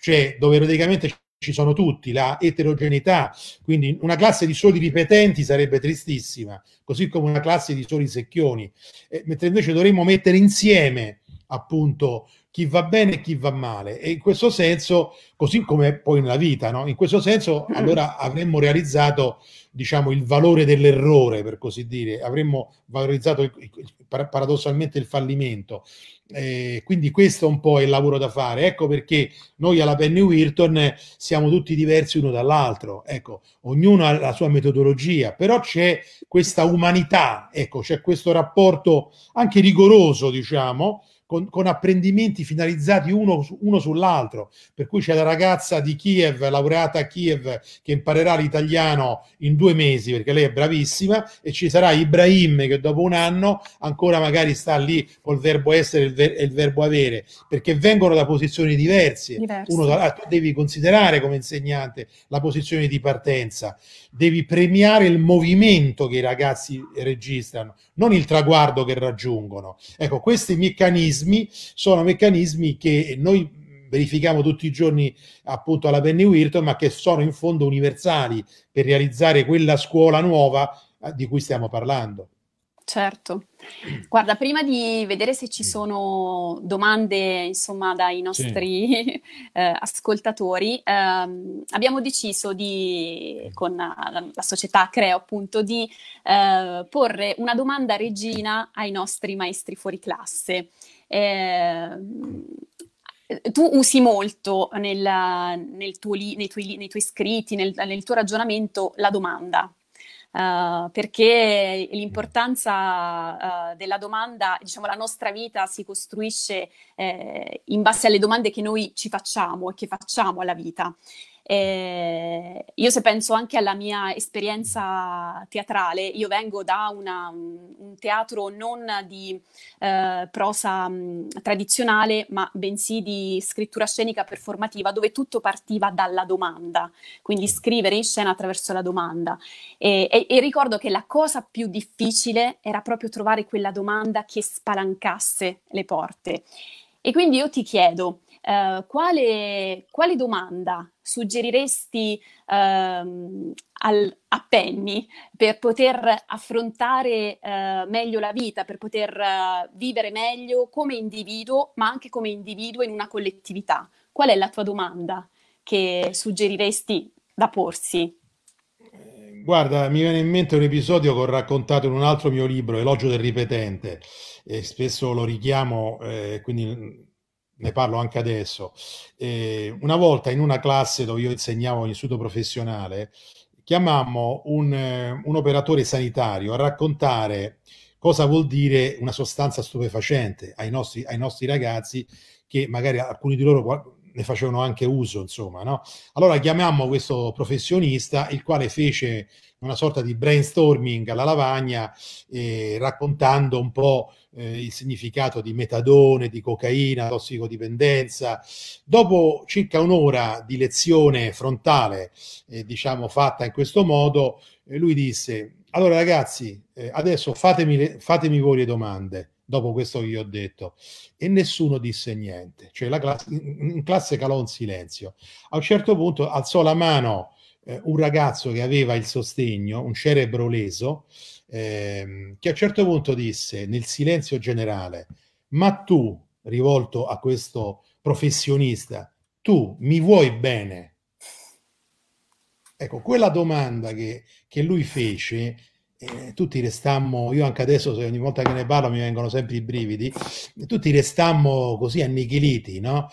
cioè dove praticamente ci sono tutti, la eterogeneità, quindi una classe di soli ripetenti sarebbe tristissima, così come una classe di soli secchioni, eh, mentre invece dovremmo mettere insieme appunto chi va bene e chi va male. E in questo senso, così come poi nella vita, no? in questo senso mm. allora avremmo realizzato diciamo, il valore dell'errore, per così dire, avremmo valorizzato il, il, paradossalmente il fallimento. Eh, quindi questo è un po' il lavoro da fare. Ecco perché noi alla Penny Wilton siamo tutti diversi uno dall'altro, ecco, ognuno ha la sua metodologia, però c'è questa umanità, ecco, c'è questo rapporto anche rigoroso, diciamo, con, con apprendimenti finalizzati uno, uno, sull'altro. Per cui c'è la ragazza di Kiev, laureata a Kiev, che imparerà l'italiano in due mesi perché lei è bravissima, e ci sarà Ibrahim che dopo un anno ancora magari sta lì col verbo essere e il, il, verbo avere, perché vengono da posizioni diverse. Diversi. Uno, ah, tu devi considerare come insegnante la posizione di partenza, devi premiare il movimento che i ragazzi registrano, non il traguardo che raggiungono. Ecco, questi meccanismi meccanismi sono meccanismi che noi verifichiamo tutti i giorni appunto alla Penny Wilton, ma che sono in fondo universali per realizzare quella scuola nuova eh, di cui stiamo parlando. Certo. Guarda, prima di vedere se ci sono domande, insomma, dai nostri sì. eh, ascoltatori, ehm, abbiamo deciso di, con la, la, società Creo, appunto, di eh, porre una domanda regina ai nostri maestri fuori classe eh, tu usi molto nella, nel tuo li, nei, tuoi, nei, tuoi, scritti, nel, nel tuo ragionamento, la domanda. Uh, perché l'importanza uh, della domanda, diciamo, la nostra vita si costruisce eh, in base alle domande che noi ci facciamo e che facciamo alla vita. Eh, io se penso anche alla mia esperienza teatrale, io vengo da una, un teatro non di eh, prosa mh, mm, tradizionale, ma bensì di scrittura scenica performativa, dove tutto partiva dalla domanda, quindi scrivere in scena attraverso la domanda. E, e, e ricordo che la cosa più difficile era proprio trovare quella domanda che spalancasse le porte. E quindi io ti chiedo, eh, quale, quale, domanda suggeriresti ehm, al, a Penny per poter affrontare eh, meglio la vita, per poter eh, vivere meglio come individuo, ma anche come individuo in una collettività? Qual è la tua domanda che suggeriresti da porsi? Eh, guarda, mi viene in mente un episodio che ho raccontato in un altro mio libro, Elogio del ripetente, e spesso lo richiamo, eh, quindi ne parlo anche adesso, eh, una volta in una classe dove io insegnavo in istituto professionale, chiamammo un, un, operatore sanitario a raccontare cosa vuol dire una sostanza stupefacente ai nostri, ai nostri ragazzi, che magari alcuni di loro ne facevano anche uso, insomma. No? Allora chiamammo questo professionista, il quale fece una sorta di brainstorming alla lavagna, eh, raccontando un po' eh, il significato di metadone, di cocaina, tossicodipendenza. Dopo circa un'ora di lezione frontale, eh, diciamo fatta in questo modo, eh, lui disse, allora ragazzi, eh, adesso fatemi, le, fatemi voi le domande dopo questo che gli ho detto e nessuno disse niente cioè la classe, in classe calò un silenzio a un certo punto alzò la mano eh, un ragazzo che aveva il sostegno un cerebro leso ehm, che a un certo punto disse nel silenzio generale, ma tu, rivolto a questo professionista, tu mi vuoi bene? Ecco, quella domanda che, che lui fece, eh, tutti restammo, io anche adesso ogni volta che ne parlo mi vengono sempre i brividi, tutti restammo così annichiliti, no?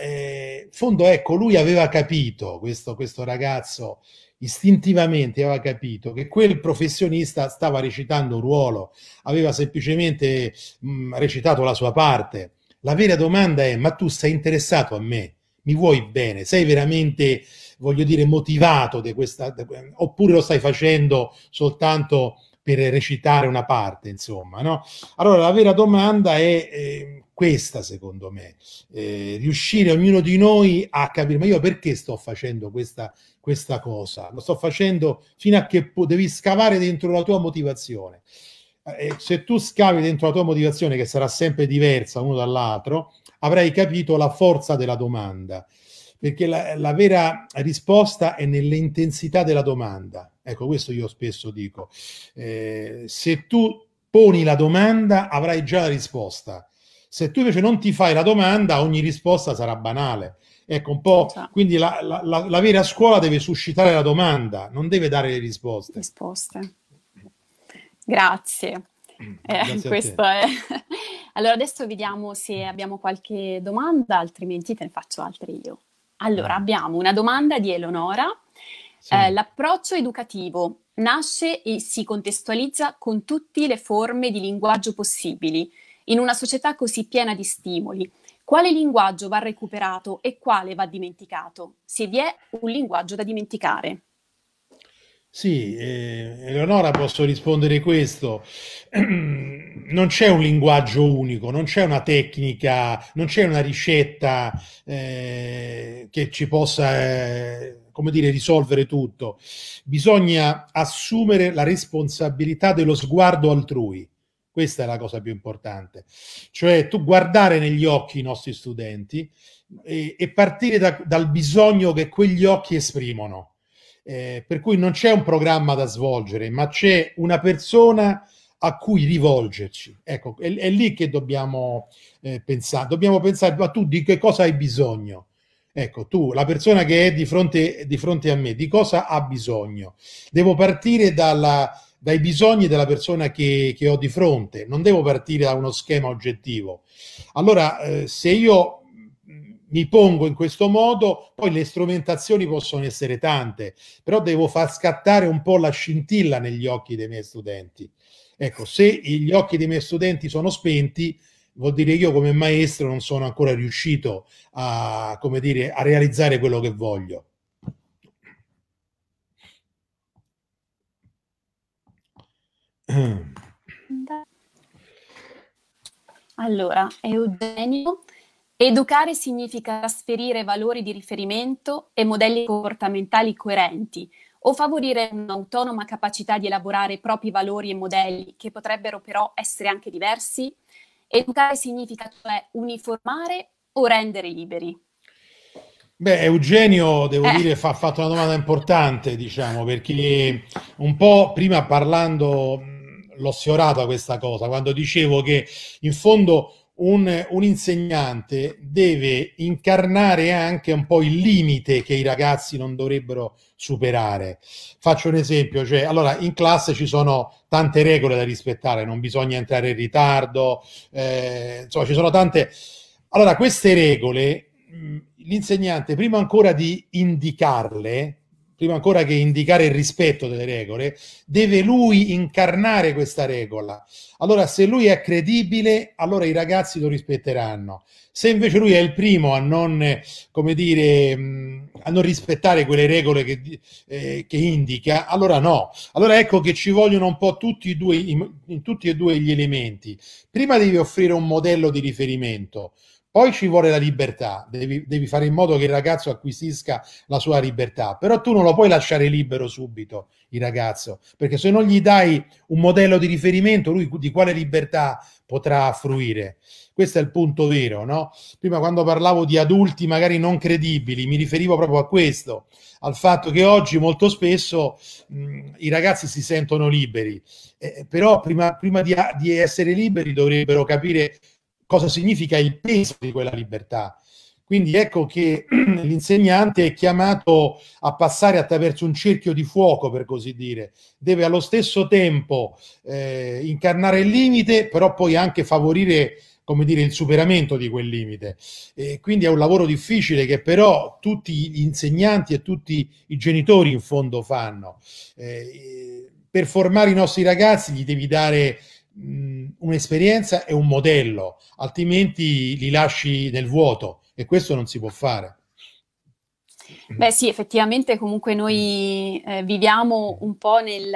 Eh, fondo, ecco, lui aveva capito, questo, questo ragazzo, istintivamente aveva capito che quel professionista stava recitando un ruolo, aveva semplicemente mh, mm, recitato la sua parte. La vera domanda è, ma tu sei interessato a me? Mi vuoi bene? Sei veramente, voglio dire, motivato di questa... De, oppure lo stai facendo soltanto per recitare una parte, insomma, no? Allora la vera domanda è eh, questa secondo me, eh, riuscire ognuno di noi a capire, ma io perché sto facendo questa, questa cosa? Lo sto facendo fino a che devi scavare dentro la tua motivazione. Eh, se tu scavi dentro la tua motivazione, che sarà sempre diversa uno dall'altro, avrai capito la forza della domanda, perché la, la vera risposta è nell'intensità della domanda. Ecco, questo io spesso dico. Eh, se tu poni la domanda, avrai già la risposta se tu invece non ti fai la domanda, ogni risposta sarà banale. Ecco, un po', esatto. quindi la, la, la, la, vera scuola deve suscitare la domanda, non deve dare le risposte. Risposte. Grazie. Mm, eh, questo è. Allora, adesso vediamo se abbiamo qualche domanda, altrimenti te ne faccio altre io. Allora, ah. abbiamo una domanda di Eleonora. Sì. Eh, l'approccio educativo nasce e si contestualizza con tutte le forme di linguaggio possibili, in una società così piena di stimoli, quale linguaggio va recuperato e quale va dimenticato, se vi è un linguaggio da dimenticare? Sì, eh, Eleonora posso rispondere questo. Non c'è un linguaggio unico, non c'è una tecnica, non c'è una ricetta eh, che ci possa, eh, come dire, risolvere tutto. Bisogna assumere la responsabilità dello sguardo altrui. Questa è la cosa più importante. Cioè tu guardare negli occhi i nostri studenti e, e partire da, dal bisogno che quegli occhi esprimono. Eh, per cui non c'è un programma da svolgere, ma c'è una persona a cui rivolgerci. Ecco, è, è lì che dobbiamo eh, pensare. Dobbiamo pensare, ma tu di che cosa hai bisogno? Ecco, tu, la persona che è di fronte, di fronte a me, di cosa ha bisogno? Devo partire dalla, dai bisogni della persona che, che, ho di fronte, non devo partire da uno schema oggettivo. Allora, eh, se io mm, mi pongo in questo modo, poi le strumentazioni possono essere tante, però devo far scattare un po' la scintilla negli occhi dei miei studenti. Ecco, se gli occhi dei miei studenti sono spenti, vuol dire che io come maestro non sono ancora riuscito a, dire, a realizzare quello che voglio. Allora, Eugenio, educare significa trasferire valori di riferimento e modelli comportamentali coerenti o favorire un'autonoma capacità di elaborare propri valori e modelli che potrebbero però essere anche diversi? Educare significa cioè uniformare o rendere liberi? Beh, Eugenio, devo eh. dire, fa fatto una domanda importante, diciamo, perché un po' prima parlando l'ho sfiorata questa cosa quando dicevo che in fondo un, un, insegnante deve incarnare anche un po' il limite che i ragazzi non dovrebbero superare. Faccio un esempio, cioè, allora in classe ci sono tante regole da rispettare, non bisogna entrare in ritardo, eh, insomma ci sono tante... Allora queste regole l'insegnante prima ancora di indicarle prima ancora che indicare il rispetto delle regole, deve lui incarnare questa regola. Allora, se lui è credibile, allora i ragazzi lo rispetteranno. Se invece lui è il primo a non, come dire, mm, a non rispettare quelle regole che, eh, che indica, allora no. Allora ecco che ci vogliono un po' tutti e due, in, in tutti e due gli elementi. Prima devi offrire un modello di riferimento poi ci vuole la libertà, devi, devi, fare in modo che il ragazzo acquisisca la sua libertà, però tu non lo puoi lasciare libero subito il ragazzo, perché se non gli dai un modello di riferimento, lui di quale libertà potrà fruire? Questo è il punto vero, no? Prima quando parlavo di adulti magari non credibili, mi riferivo proprio a questo, al fatto che oggi molto spesso mh, i ragazzi si sentono liberi, eh, però prima, prima di, di essere liberi dovrebbero capire cosa significa il peso di quella libertà. Quindi ecco che l'insegnante è chiamato a passare attraverso un cerchio di fuoco, per così dire. Deve allo stesso tempo eh, incarnare il limite, però poi anche favorire come dire, il superamento di quel limite. E quindi è un lavoro difficile che però tutti gli insegnanti e tutti i genitori in fondo fanno. Eh, per formare i nostri ragazzi gli devi dare Mm, un'esperienza e un modello, altrimenti li lasci nel vuoto e questo non si può fare. Beh sì, effettivamente comunque noi eh, viviamo un po' nel,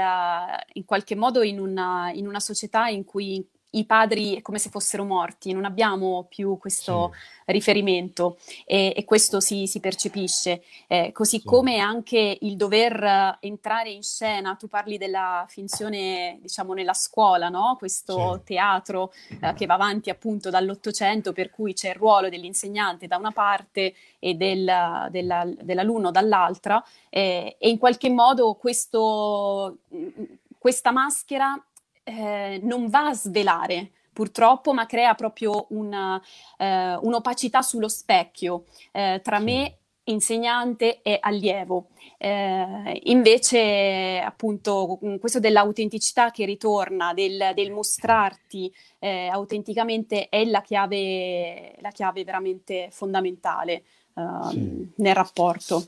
in qualche modo in una, in una società in cui i padri è come se fossero morti, non abbiamo più questo sì. riferimento e, e, questo si, si percepisce. Eh, così sì. come anche il dover entrare in scena, tu parli della finzione diciamo nella scuola, no? questo sì. teatro eh, che va avanti appunto dall'Ottocento per cui c'è il ruolo dell'insegnante da una parte e del, della, dell'alunno dall'altra eh, e in qualche modo questo, mm, mm, questa maschera eh, non va a svelare purtroppo, ma crea proprio una, eh, un'opacità sullo specchio eh, tra me insegnante e allievo. Eh, invece, appunto, mm, questo dell'autenticità che ritorna, del, del mostrarti eh, autenticamente, è la chiave, la chiave veramente fondamentale eh, sì. nel rapporto.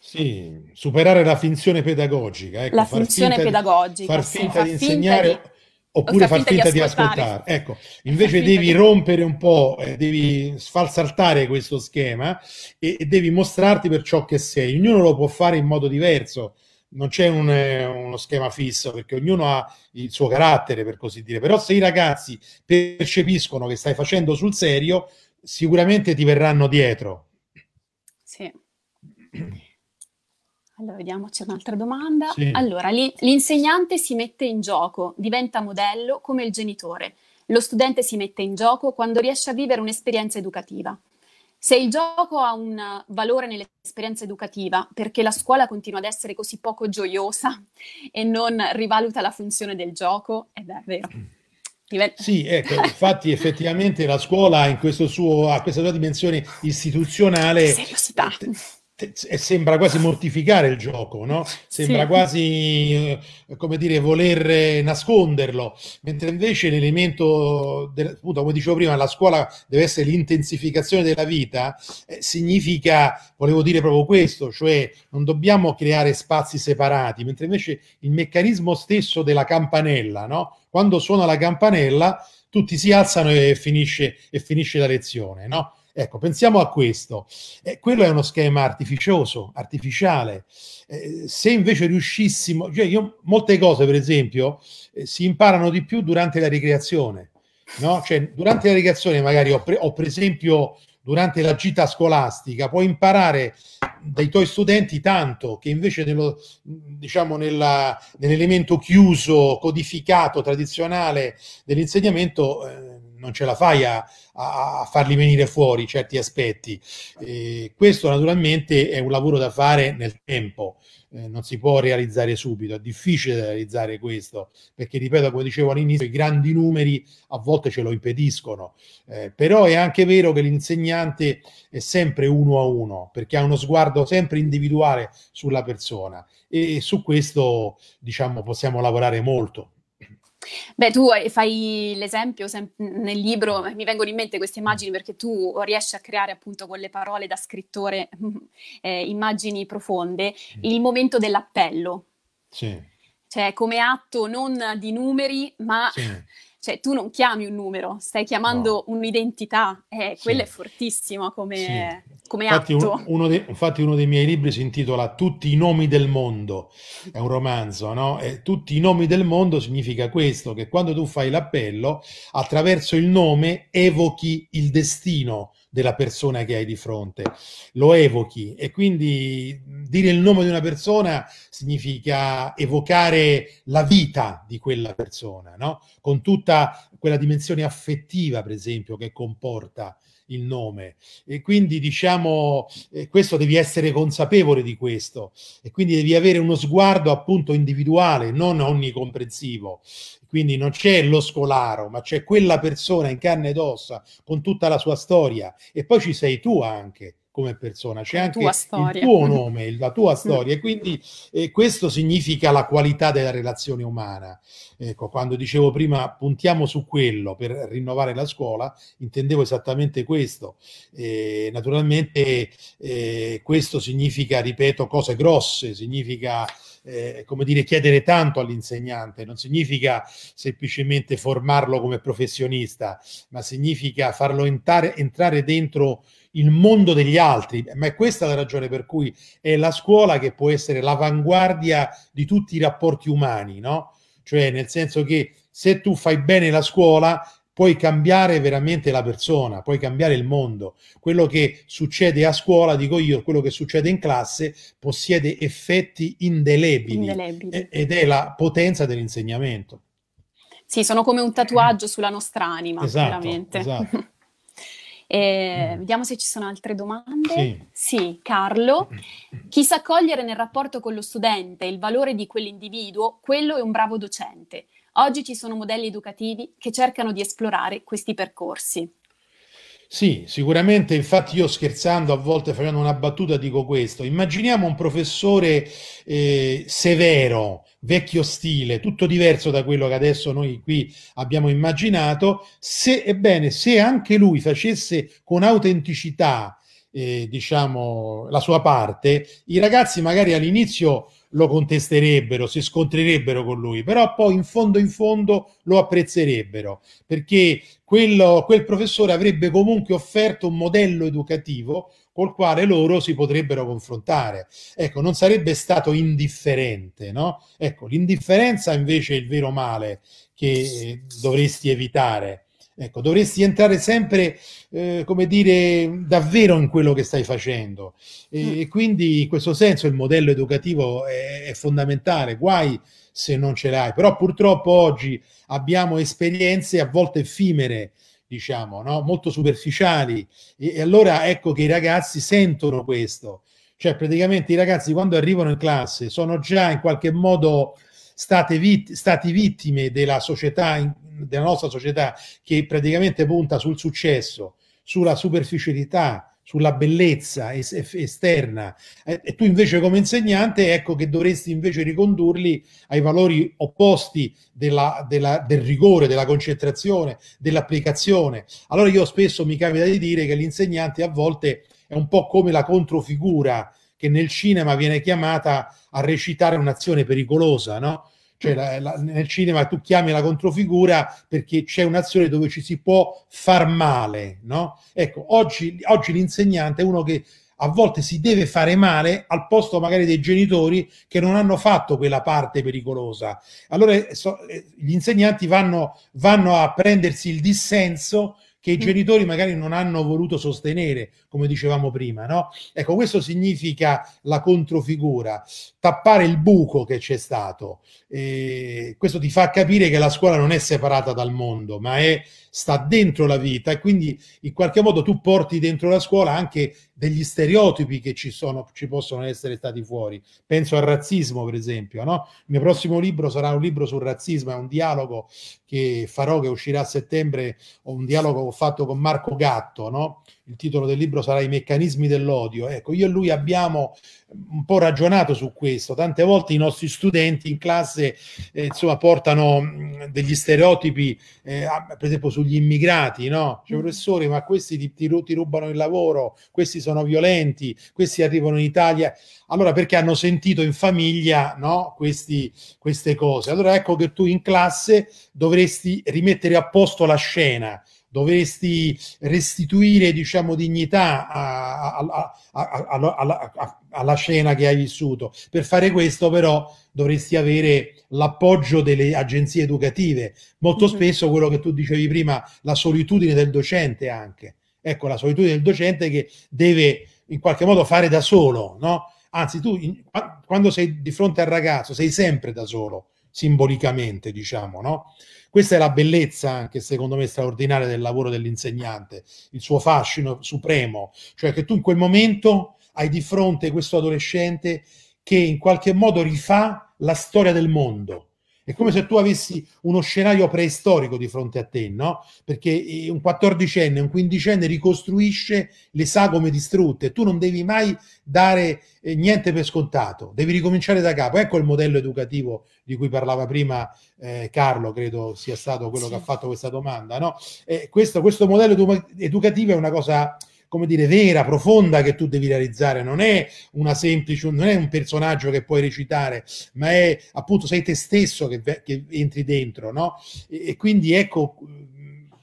Sì, superare la finzione pedagogica. Ecco, la finzione pedagogica. Di, far finta sì, di far insegnare. Finta di oppure far finta di ascoltare. ascoltare. Ecco, invece devi di... rompere un po', eh, devi sfalsaltare questo schema e, e, devi mostrarti per ciò che sei. Ognuno lo può fare in modo diverso, non c'è un, eh, uno schema fisso perché ognuno ha il suo carattere, per così dire. Però se i ragazzi percepiscono che stai facendo sul serio, sicuramente ti verranno dietro. Sì. Allora, vediamo, c'è un'altra domanda. Sì. Allora, l'insegnante si mette in gioco, diventa modello come il genitore. Lo studente si mette in gioco quando riesce a vivere un'esperienza educativa. Se il gioco ha un valore nell'esperienza educativa, perché la scuola continua ad essere così poco gioiosa e non rivaluta la funzione del gioco, è vero. Sì, ecco, infatti effettivamente la scuola in questo suo, ha questa sua dimensione istituzionale. Seriosità. Eh, sembra quasi mortificare il gioco, no? Sembra sì. quasi, eh, come dire, voler eh, nasconderlo, mentre invece l'elemento, del, appunto, come dicevo prima, la scuola deve essere l'intensificazione della vita, eh, significa, volevo dire proprio questo, cioè non dobbiamo creare spazi separati, mentre invece il meccanismo stesso della campanella, no? Quando suona la campanella, tutti si alzano e finisce, e finisce la lezione, no? Ecco, pensiamo a questo. Eh, quello è uno schema artificioso, artificiale. Eh, se invece riuscissimo, cioè io, molte cose, per esempio, eh, si imparano di più durante la ricreazione. No? Cioè, durante la ricreazione, magari, o, pre, o per esempio durante la gita scolastica, puoi imparare dai tuoi studenti tanto che invece nello, diciamo nella, nell'elemento chiuso, codificato, tradizionale dell'insegnamento eh, non ce la fai a, a, farli venire fuori certi aspetti. Eh, questo naturalmente è un lavoro da fare nel tempo, eh, non si può realizzare subito, è difficile da realizzare questo, perché ripeto, come dicevo all'inizio, i grandi numeri a volte ce lo impediscono, eh, però è anche vero che l'insegnante è sempre uno a uno, perché ha uno sguardo sempre individuale sulla persona e su questo diciamo possiamo lavorare molto. Beh, tu fai l'esempio sem- nel libro, mi vengono in mente queste immagini perché tu riesci a creare appunto con le parole da scrittore eh, immagini profonde, il momento dell'appello. Sì. Cioè come atto non di numeri, ma sì cioè, tu non chiami un numero, stai chiamando no. un'identità. Eh, sì. quello è fortissimo come, sì. come infatti, atto. Un, uno de, infatti uno dei miei libri si intitola Tutti i nomi del mondo. È un romanzo, no? E tutti i nomi del mondo significa questo, che quando tu fai l'appello, attraverso il nome evochi il destino della persona che hai di fronte, lo evochi e quindi dire il nome di una persona significa evocare la vita di quella persona, no? con tutta quella dimensione affettiva, per esempio, che comporta il nome. E quindi diciamo, eh, questo devi essere consapevole di questo e quindi devi avere uno sguardo appunto individuale, non onnicomprensivo quindi non c'è lo scolaro, ma c'è quella persona in carne ed ossa con tutta la sua storia e poi ci sei tu anche come persona, c'è anche il tuo nome, la tua storia, e quindi eh, questo significa la qualità della relazione umana. Ecco, quando dicevo prima puntiamo su quello per rinnovare la scuola, intendevo esattamente questo. Eh, naturalmente eh, questo significa, ripeto, cose grosse, significa eh, come dire, chiedere tanto all'insegnante, non significa semplicemente formarlo come professionista, ma significa farlo entrare, entrare dentro il mondo degli altri, ma è questa la ragione per cui è la scuola che può essere l'avanguardia di tutti i rapporti umani, no? Cioè, nel senso che se tu fai bene la scuola, puoi cambiare veramente la persona, puoi cambiare il mondo. Quello che succede a scuola, dico io, quello che succede in classe possiede effetti indelebili, indelebili. ed è la potenza dell'insegnamento. Sì, sono come un tatuaggio sulla nostra anima, esatto, veramente. Esatto. Eh, vediamo se ci sono altre domande. Sì. sì. Carlo. Chi sa cogliere nel rapporto con lo studente il valore di quell'individuo, quello è un bravo docente. Oggi ci sono modelli educativi che cercano di esplorare questi percorsi. Sì, sicuramente, infatti io scherzando a volte facendo una battuta dico questo, immaginiamo un professore eh, severo, vecchio stile, tutto diverso da quello che adesso noi qui abbiamo immaginato, se, ebbene, se anche lui facesse con autenticità eh, diciamo, la sua parte, i ragazzi magari all'inizio lo contesterebbero, si scontrerebbero con lui, però poi in fondo in fondo lo apprezzerebbero, perché quello, quel professore avrebbe comunque offerto un modello educativo col quale loro si potrebbero confrontare. Ecco, non sarebbe stato indifferente, no? Ecco, l'indifferenza invece è il vero male che dovresti evitare Ecco, dovresti entrare sempre, eh, come dire, davvero in quello che stai facendo. E, mm. e quindi in questo senso il modello educativo è, è fondamentale, guai se non ce l'hai. Però purtroppo oggi abbiamo esperienze a volte effimere, diciamo, no? molto superficiali. E, e allora ecco che i ragazzi sentono questo. Cioè praticamente i ragazzi quando arrivano in classe sono già in qualche modo... State vit- stati vittime della società in, della nostra società che praticamente punta sul successo, sulla superficialità, sulla bellezza es- esterna eh, e tu invece come insegnante ecco che dovresti invece ricondurli ai valori opposti della, della, del rigore, della concentrazione, dell'applicazione. Allora io spesso mi capita di dire che l'insegnante a volte è un po' come la controfigura che nel cinema viene chiamata a recitare un'azione pericolosa, no? Cioè, la, la, nel cinema tu chiami la controfigura perché c'è un'azione dove ci si può far male, no? Ecco, oggi, oggi l'insegnante è uno che a volte si deve fare male al posto magari dei genitori che non hanno fatto quella parte pericolosa. Allora eh, so, eh, gli insegnanti vanno, vanno, a prendersi il dissenso che i mm. genitori magari non hanno voluto sostenere, come dicevamo prima, no? Ecco, questo significa la controfigura, tappare il buco che c'è stato. E questo ti fa capire che la scuola non è separata dal mondo, ma è, sta dentro la vita e quindi in qualche modo tu porti dentro la scuola anche degli stereotipi che ci, sono, ci possono essere stati fuori. Penso al razzismo, per esempio. No? Il mio prossimo libro sarà un libro sul razzismo, è un dialogo che farò, che uscirà a settembre, un dialogo ho fatto con Marco Gatto, no? il titolo del libro sarà I meccanismi dell'odio. Ecco, io e lui abbiamo un po' ragionato su questo. Tante volte i nostri studenti in classe eh, insomma, portano mm, degli stereotipi, eh, per esempio sugli immigrati, no? Cioè, mm. professore, ma questi ti, ti rubano il lavoro, questi sono violenti, questi arrivano in Italia. Allora, perché hanno sentito in famiglia no? Questi, queste cose? Allora, ecco che tu in classe dovresti rimettere a posto la scena dovresti restituire diciamo, dignità a, a, a, alla scena che hai vissuto. Per fare questo però dovresti avere l'appoggio delle agenzie educative, molto mm-hmm. spesso quello che tu dicevi prima, la solitudine del docente anche. Ecco, la solitudine del docente che deve in qualche modo fare da solo, no? Anzi, tu in, quando sei di fronte al ragazzo sei sempre da solo, simbolicamente, diciamo, no? Questa è la bellezza anche secondo me straordinaria del lavoro dell'insegnante, il suo fascino supremo, cioè che tu in quel momento hai di fronte questo adolescente che in qualche modo rifà la storia del mondo è come se tu avessi uno scenario preistorico di fronte a te, no? Perché eh, un quattordicenne, un quindicenne ricostruisce le sagome distrutte. Tu non devi mai dare eh, niente per scontato, devi ricominciare da capo. Ecco il modello educativo di cui parlava prima eh, Carlo, credo sia stato quello sì. che ha fatto questa domanda, no? Eh, questo, questo modello educativo è una cosa come dire, vera, profonda che tu devi realizzare, non è una semplice, non è un personaggio che puoi recitare, ma è appunto sei te stesso che, che entri dentro, no? E, e quindi ecco,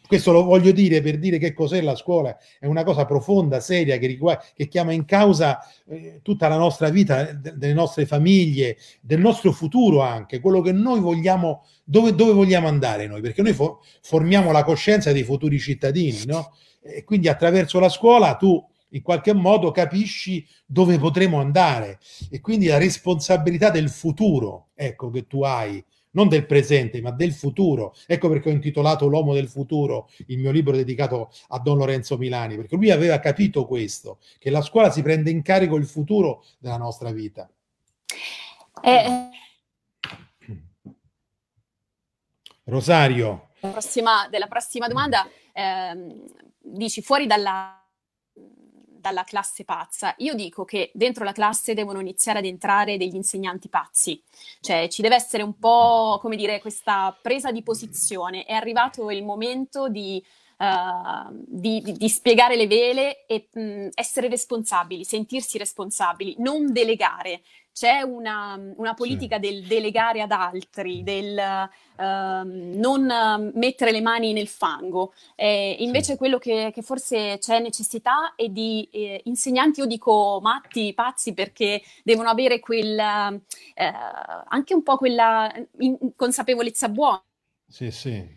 questo lo voglio dire per dire che cos'è la scuola, è una cosa profonda, seria, che, riguarda, che chiama in causa eh, tutta la nostra vita, de- delle nostre famiglie, del nostro futuro anche, quello che noi vogliamo, dove, dove vogliamo andare noi, perché noi fo- formiamo la coscienza dei futuri cittadini, no? e quindi attraverso la scuola tu in qualche modo capisci dove potremo andare e quindi la responsabilità del futuro, ecco, che tu hai, non del presente, ma del futuro. Ecco perché ho intitolato L'uomo del futuro il mio libro dedicato a Don Lorenzo Milani, perché lui aveva capito questo, che la scuola si prende in carico il futuro della nostra vita. Eh. eh. Rosario. Prossima, della prossima domanda. ehm dici fuori dalla, dalla classe pazza, io dico che dentro la classe devono iniziare ad entrare degli insegnanti pazzi, cioè ci deve essere un po', come dire, questa presa di posizione, è arrivato il momento di... Uh, di, di, di, spiegare le vele e mh, essere responsabili, sentirsi responsabili, non delegare c'è una, una politica sì. del delegare ad altri, mm. del ehm, non ehm, mettere le mani nel fango. Eh, invece sì. quello che, che, forse c'è necessità è di eh, insegnanti, io dico matti, pazzi, perché devono avere quella, eh, anche un po' quella eh, in- consapevolezza buona. Sì, sì.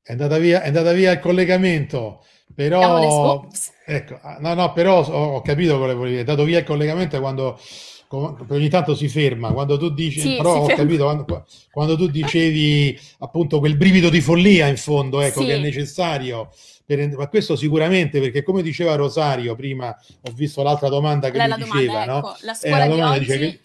È andata via, è andata via il collegamento. Però, ecco, ah, no, no, però ho, capito quello che volevi dire, dato via il collegamento quando ogni tanto si ferma quando tu dici sì, però ho ferma. capito quando, quando, tu dicevi appunto quel brivido di follia in fondo ecco sì. che è necessario per, ma questo sicuramente perché come diceva Rosario prima ho visto l'altra domanda che la, lui la diceva domanda, no? Ecco, eh, la scuola eh, la domanda di oggi... dice che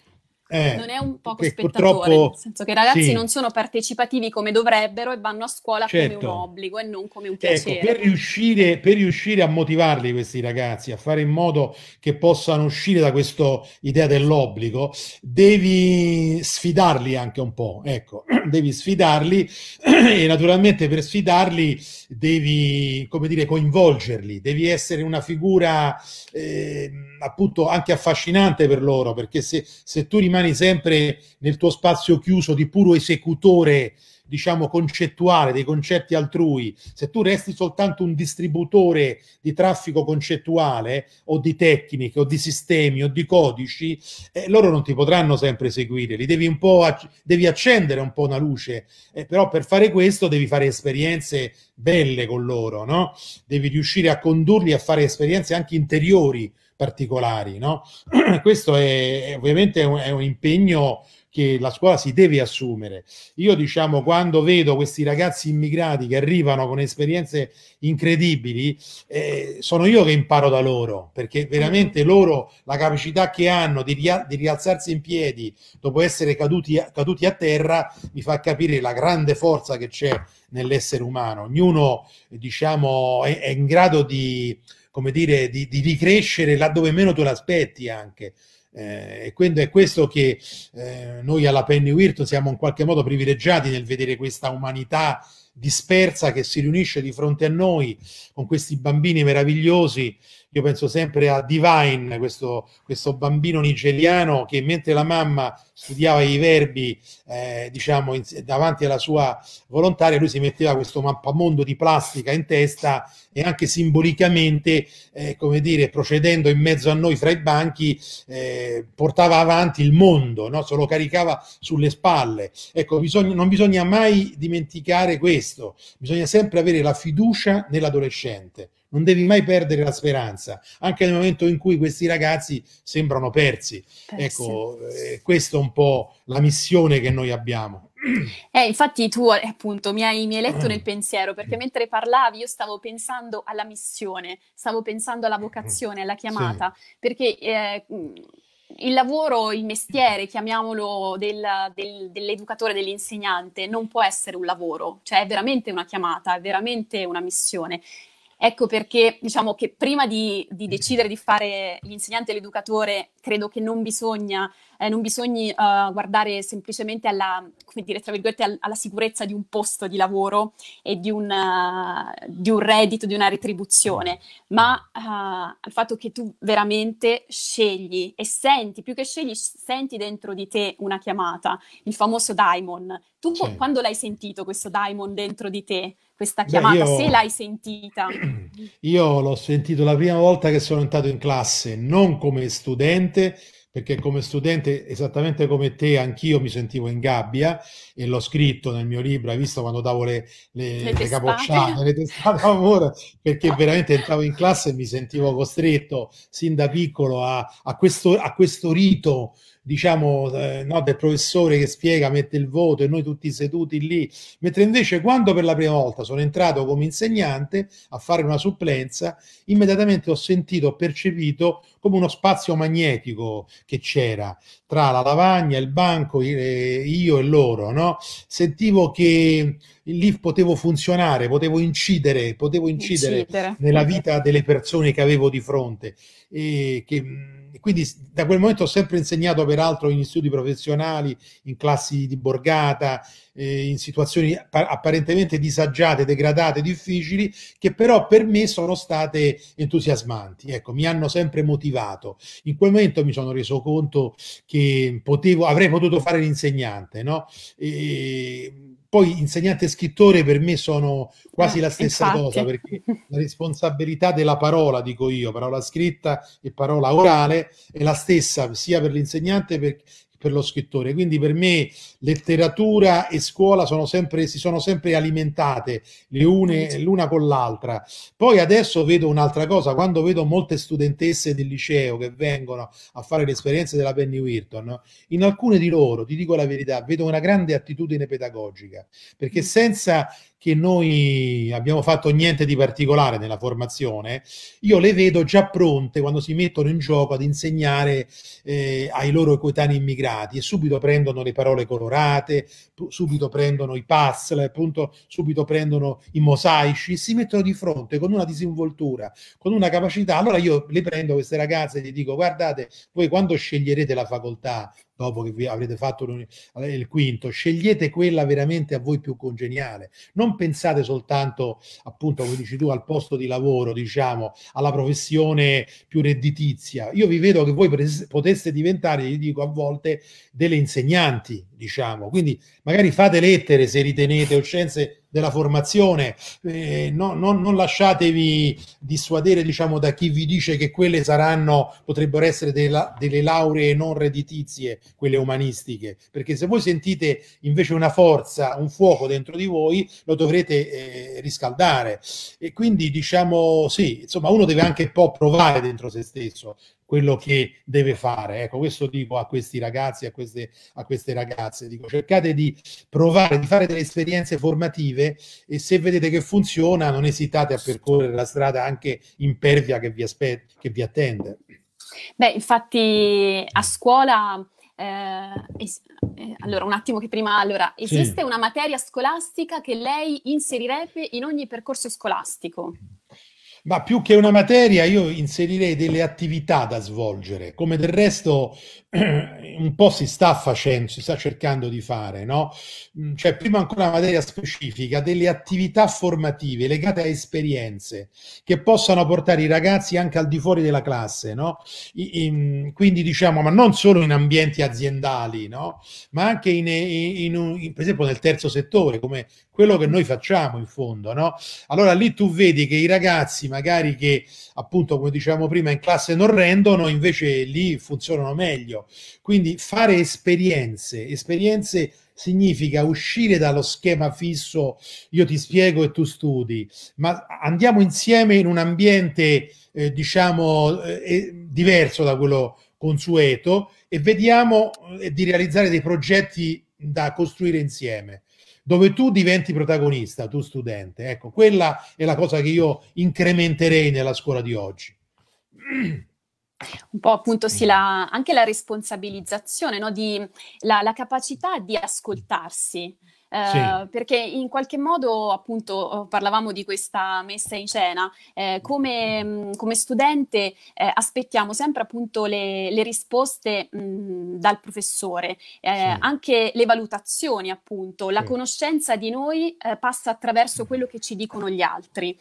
eh, non è un poco spettatore, nel senso che i ragazzi sì. non sono partecipativi come dovrebbero e vanno a scuola certo. come un obbligo e non come un ecco, piacere. Ecco, per, riuscire, per, riuscire, a motivarli questi ragazzi, a fare in modo che possano uscire da questa idea dell'obbligo, devi sfidarli anche un po', ecco, devi sfidarli e naturalmente per sfidarli devi, come dire, coinvolgerli, devi essere una figura eh, appunto anche affascinante per loro, perché se, se tu rimani rimani sempre nel tuo spazio chiuso di puro esecutore, diciamo, concettuale dei concetti altrui, se tu resti soltanto un distributore di traffico concettuale o di tecniche o di sistemi o di codici, eh, loro non ti potranno sempre seguire, li devi un po' ac- devi accendere un po' una luce, eh, però per fare questo devi fare esperienze belle con loro, no? Devi riuscire a condurli a fare esperienze anche interiori particolari. No? Questo è, è ovviamente un, è un impegno che la scuola si deve assumere. Io diciamo quando vedo questi ragazzi immigrati che arrivano con esperienze incredibili, eh, sono io che imparo da loro, perché veramente loro la capacità che hanno di, ria- di rialzarsi in piedi dopo essere caduti a-, caduti a terra mi fa capire la grande forza che c'è nell'essere umano. Ognuno diciamo è, è in grado di come dire, di, di ricrescere laddove meno tu l'aspetti anche. Eh, e quindi è questo che eh, noi alla Penny Wirton siamo in qualche modo privilegiati nel vedere questa umanità dispersa che si riunisce di fronte a noi con questi bambini meravigliosi io penso sempre a Divine, questo, questo, bambino nigeriano che mentre la mamma studiava i verbi, eh, diciamo, in, davanti alla sua volontaria, lui si metteva questo mappamondo di plastica in testa e anche simbolicamente, eh, come dire, procedendo in mezzo a noi fra i banchi, eh, portava avanti il mondo, no? se lo caricava sulle spalle. Ecco, bisogna, non bisogna mai dimenticare questo, bisogna sempre avere la fiducia nell'adolescente non devi mai perdere la speranza, anche nel momento in cui questi ragazzi sembrano persi. persi. Ecco, eh, questa è un po' la missione che noi abbiamo. Eh, infatti tu appunto mi hai, mi hai, letto ah. nel pensiero perché mentre parlavi io stavo pensando alla missione, stavo pensando alla vocazione, alla chiamata, sì. perché eh, il lavoro, il mestiere, chiamiamolo, del, del, dell'educatore, dell'insegnante, non può essere un lavoro, cioè è veramente una chiamata, è veramente una missione. Ecco perché diciamo che prima di, di mm. decidere di fare l'insegnante e l'educatore, credo che non bisogna eh, non bisogna uh, eh, guardare semplicemente alla, dire, al, alla, sicurezza di un posto di lavoro e di un, uh, di un reddito, di una retribuzione, ma uh, al fatto che tu veramente scegli e senti, più che scegli, senti dentro di te una chiamata, il famoso daimon. Tu certo. quando l'hai sentito questo daimon dentro di te? questa chiamata, Beh, io, se l'hai sentita. Io l'ho sentito la prima volta che sono entrato in classe, non come studente, perché come studente, esattamente come te, anch'io mi sentivo in gabbia e l'ho scritto nel mio libro, hai visto quando davo le, le, le, le capocciate, le testate d'amore, perché veramente entravo in classe e mi sentivo costretto sin da piccolo a, a, questo, a questo, rito diciamo eh, no, del professore che spiega, mette il voto e noi tutti seduti lì, mentre invece quando per la prima volta sono entrato come insegnante a fare una supplenza, immediatamente ho sentito, ho percepito come uno spazio magnetico che c'era tra la lavagna, il banco, eh, io e loro, no? Sentivo che lì potevo funzionare, potevo incidere, potevo incidere, incidere. nella vita delle persone che avevo di fronte. E che, mm, quindi da quel momento ho sempre insegnato, peraltro, in studi professionali, in classi di borgata, eh, in situazioni apparentemente disagiate, degradate, difficili, che però per me sono state entusiasmanti, ecco, mi hanno sempre motivato. In quel momento mi sono reso conto che potevo, avrei potuto fare l'insegnante, no? E, poi insegnante e scrittore per me sono quasi la eh, stessa infatti. cosa, perché la responsabilità della parola, dico io, parola scritta e parola orale, è la stessa sia per l'insegnante per lo scrittore. Quindi per me letteratura e scuola sono sempre, si sono sempre alimentate le une l'una con l'altra. Poi adesso vedo un'altra cosa, quando vedo molte studentesse del liceo che vengono a fare le esperienze della Penny Wilton, in alcune di loro, ti dico la verità, vedo una grande attitudine pedagogica, perché mm. senza che noi abbiamo fatto niente di particolare nella formazione, io le vedo già pronte quando si mettono in gioco ad insegnare eh, ai loro coetanei immigrati e subito prendono le parole colorate, subito prendono i puzzle, appunto, subito prendono i mosaici e si mettono di fronte con una disinvoltura, con una capacità. Allora io le prendo queste ragazze e gli dico guardate, voi quando sceglierete la facoltà dopo che vi avrete fatto eh, il quinto, scegliete quella veramente a voi più congeniale. Non pensate soltanto, appunto, come dici tu, al posto di lavoro, diciamo, alla professione più redditizia. Io vi vedo che voi pres- poteste diventare, io dico a volte, delle insegnanti, diciamo. Quindi magari fate lettere se ritenete o scienze della formazione, eh, no, non, non, lasciatevi dissuadere diciamo, da chi vi dice che quelle saranno, potrebbero essere della, delle lauree non redditizie, quelle umanistiche, perché se voi sentite invece una forza, un fuoco dentro di voi, lo dovrete eh, riscaldare. E quindi diciamo sì, insomma uno deve anche un po' provare dentro se stesso, quello che deve fare. Ecco, questo dico a questi ragazzi, a queste, a queste ragazze, dico cercate di provare, di fare delle esperienze formative e se vedete che funziona non esitate a percorrere la strada anche impervia che vi, aspet- che vi attende. Beh, infatti a scuola... Eh, es- eh, allora, un attimo che prima, allora, esiste sì. una materia scolastica che lei inserirebbe in ogni percorso scolastico? Ma più che una materia io inserirei delle attività da svolgere, come del resto un po' si sta facendo, si sta cercando di fare, no? Mm, cioè, prima ancora una materia specifica, delle attività formative legate a esperienze che possano portare i ragazzi anche al di fuori della classe, no? in, quindi diciamo, ma non solo in ambienti aziendali, no? Ma anche in, in, per esempio nel terzo settore, come quello che noi facciamo in fondo, no? Allora lì tu vedi che i ragazzi magari che appunto come diciamo prima in classe non rendono, invece lì funzionano meglio quindi fare esperienze, esperienze significa uscire dallo schema fisso, io ti spiego e tu studi, ma andiamo insieme in un ambiente, eh, diciamo, eh, eh, diverso da quello consueto e vediamo eh, di realizzare dei progetti da costruire insieme dove tu diventi protagonista, tu studente. Ecco, quella è la cosa che io incrementerei nella scuola di oggi. un po' appunto sì, la, anche la responsabilizzazione, no? di, la, la, capacità di ascoltarsi. Eh, sì. Perché in qualche modo, appunto, oh, parlavamo di questa messa in scena, eh, come, mm, come, studente eh, aspettiamo sempre appunto le, le risposte mh, mm, dal professore, eh, sì. anche le valutazioni, appunto, la conoscenza di noi eh, passa attraverso quello che ci dicono gli altri.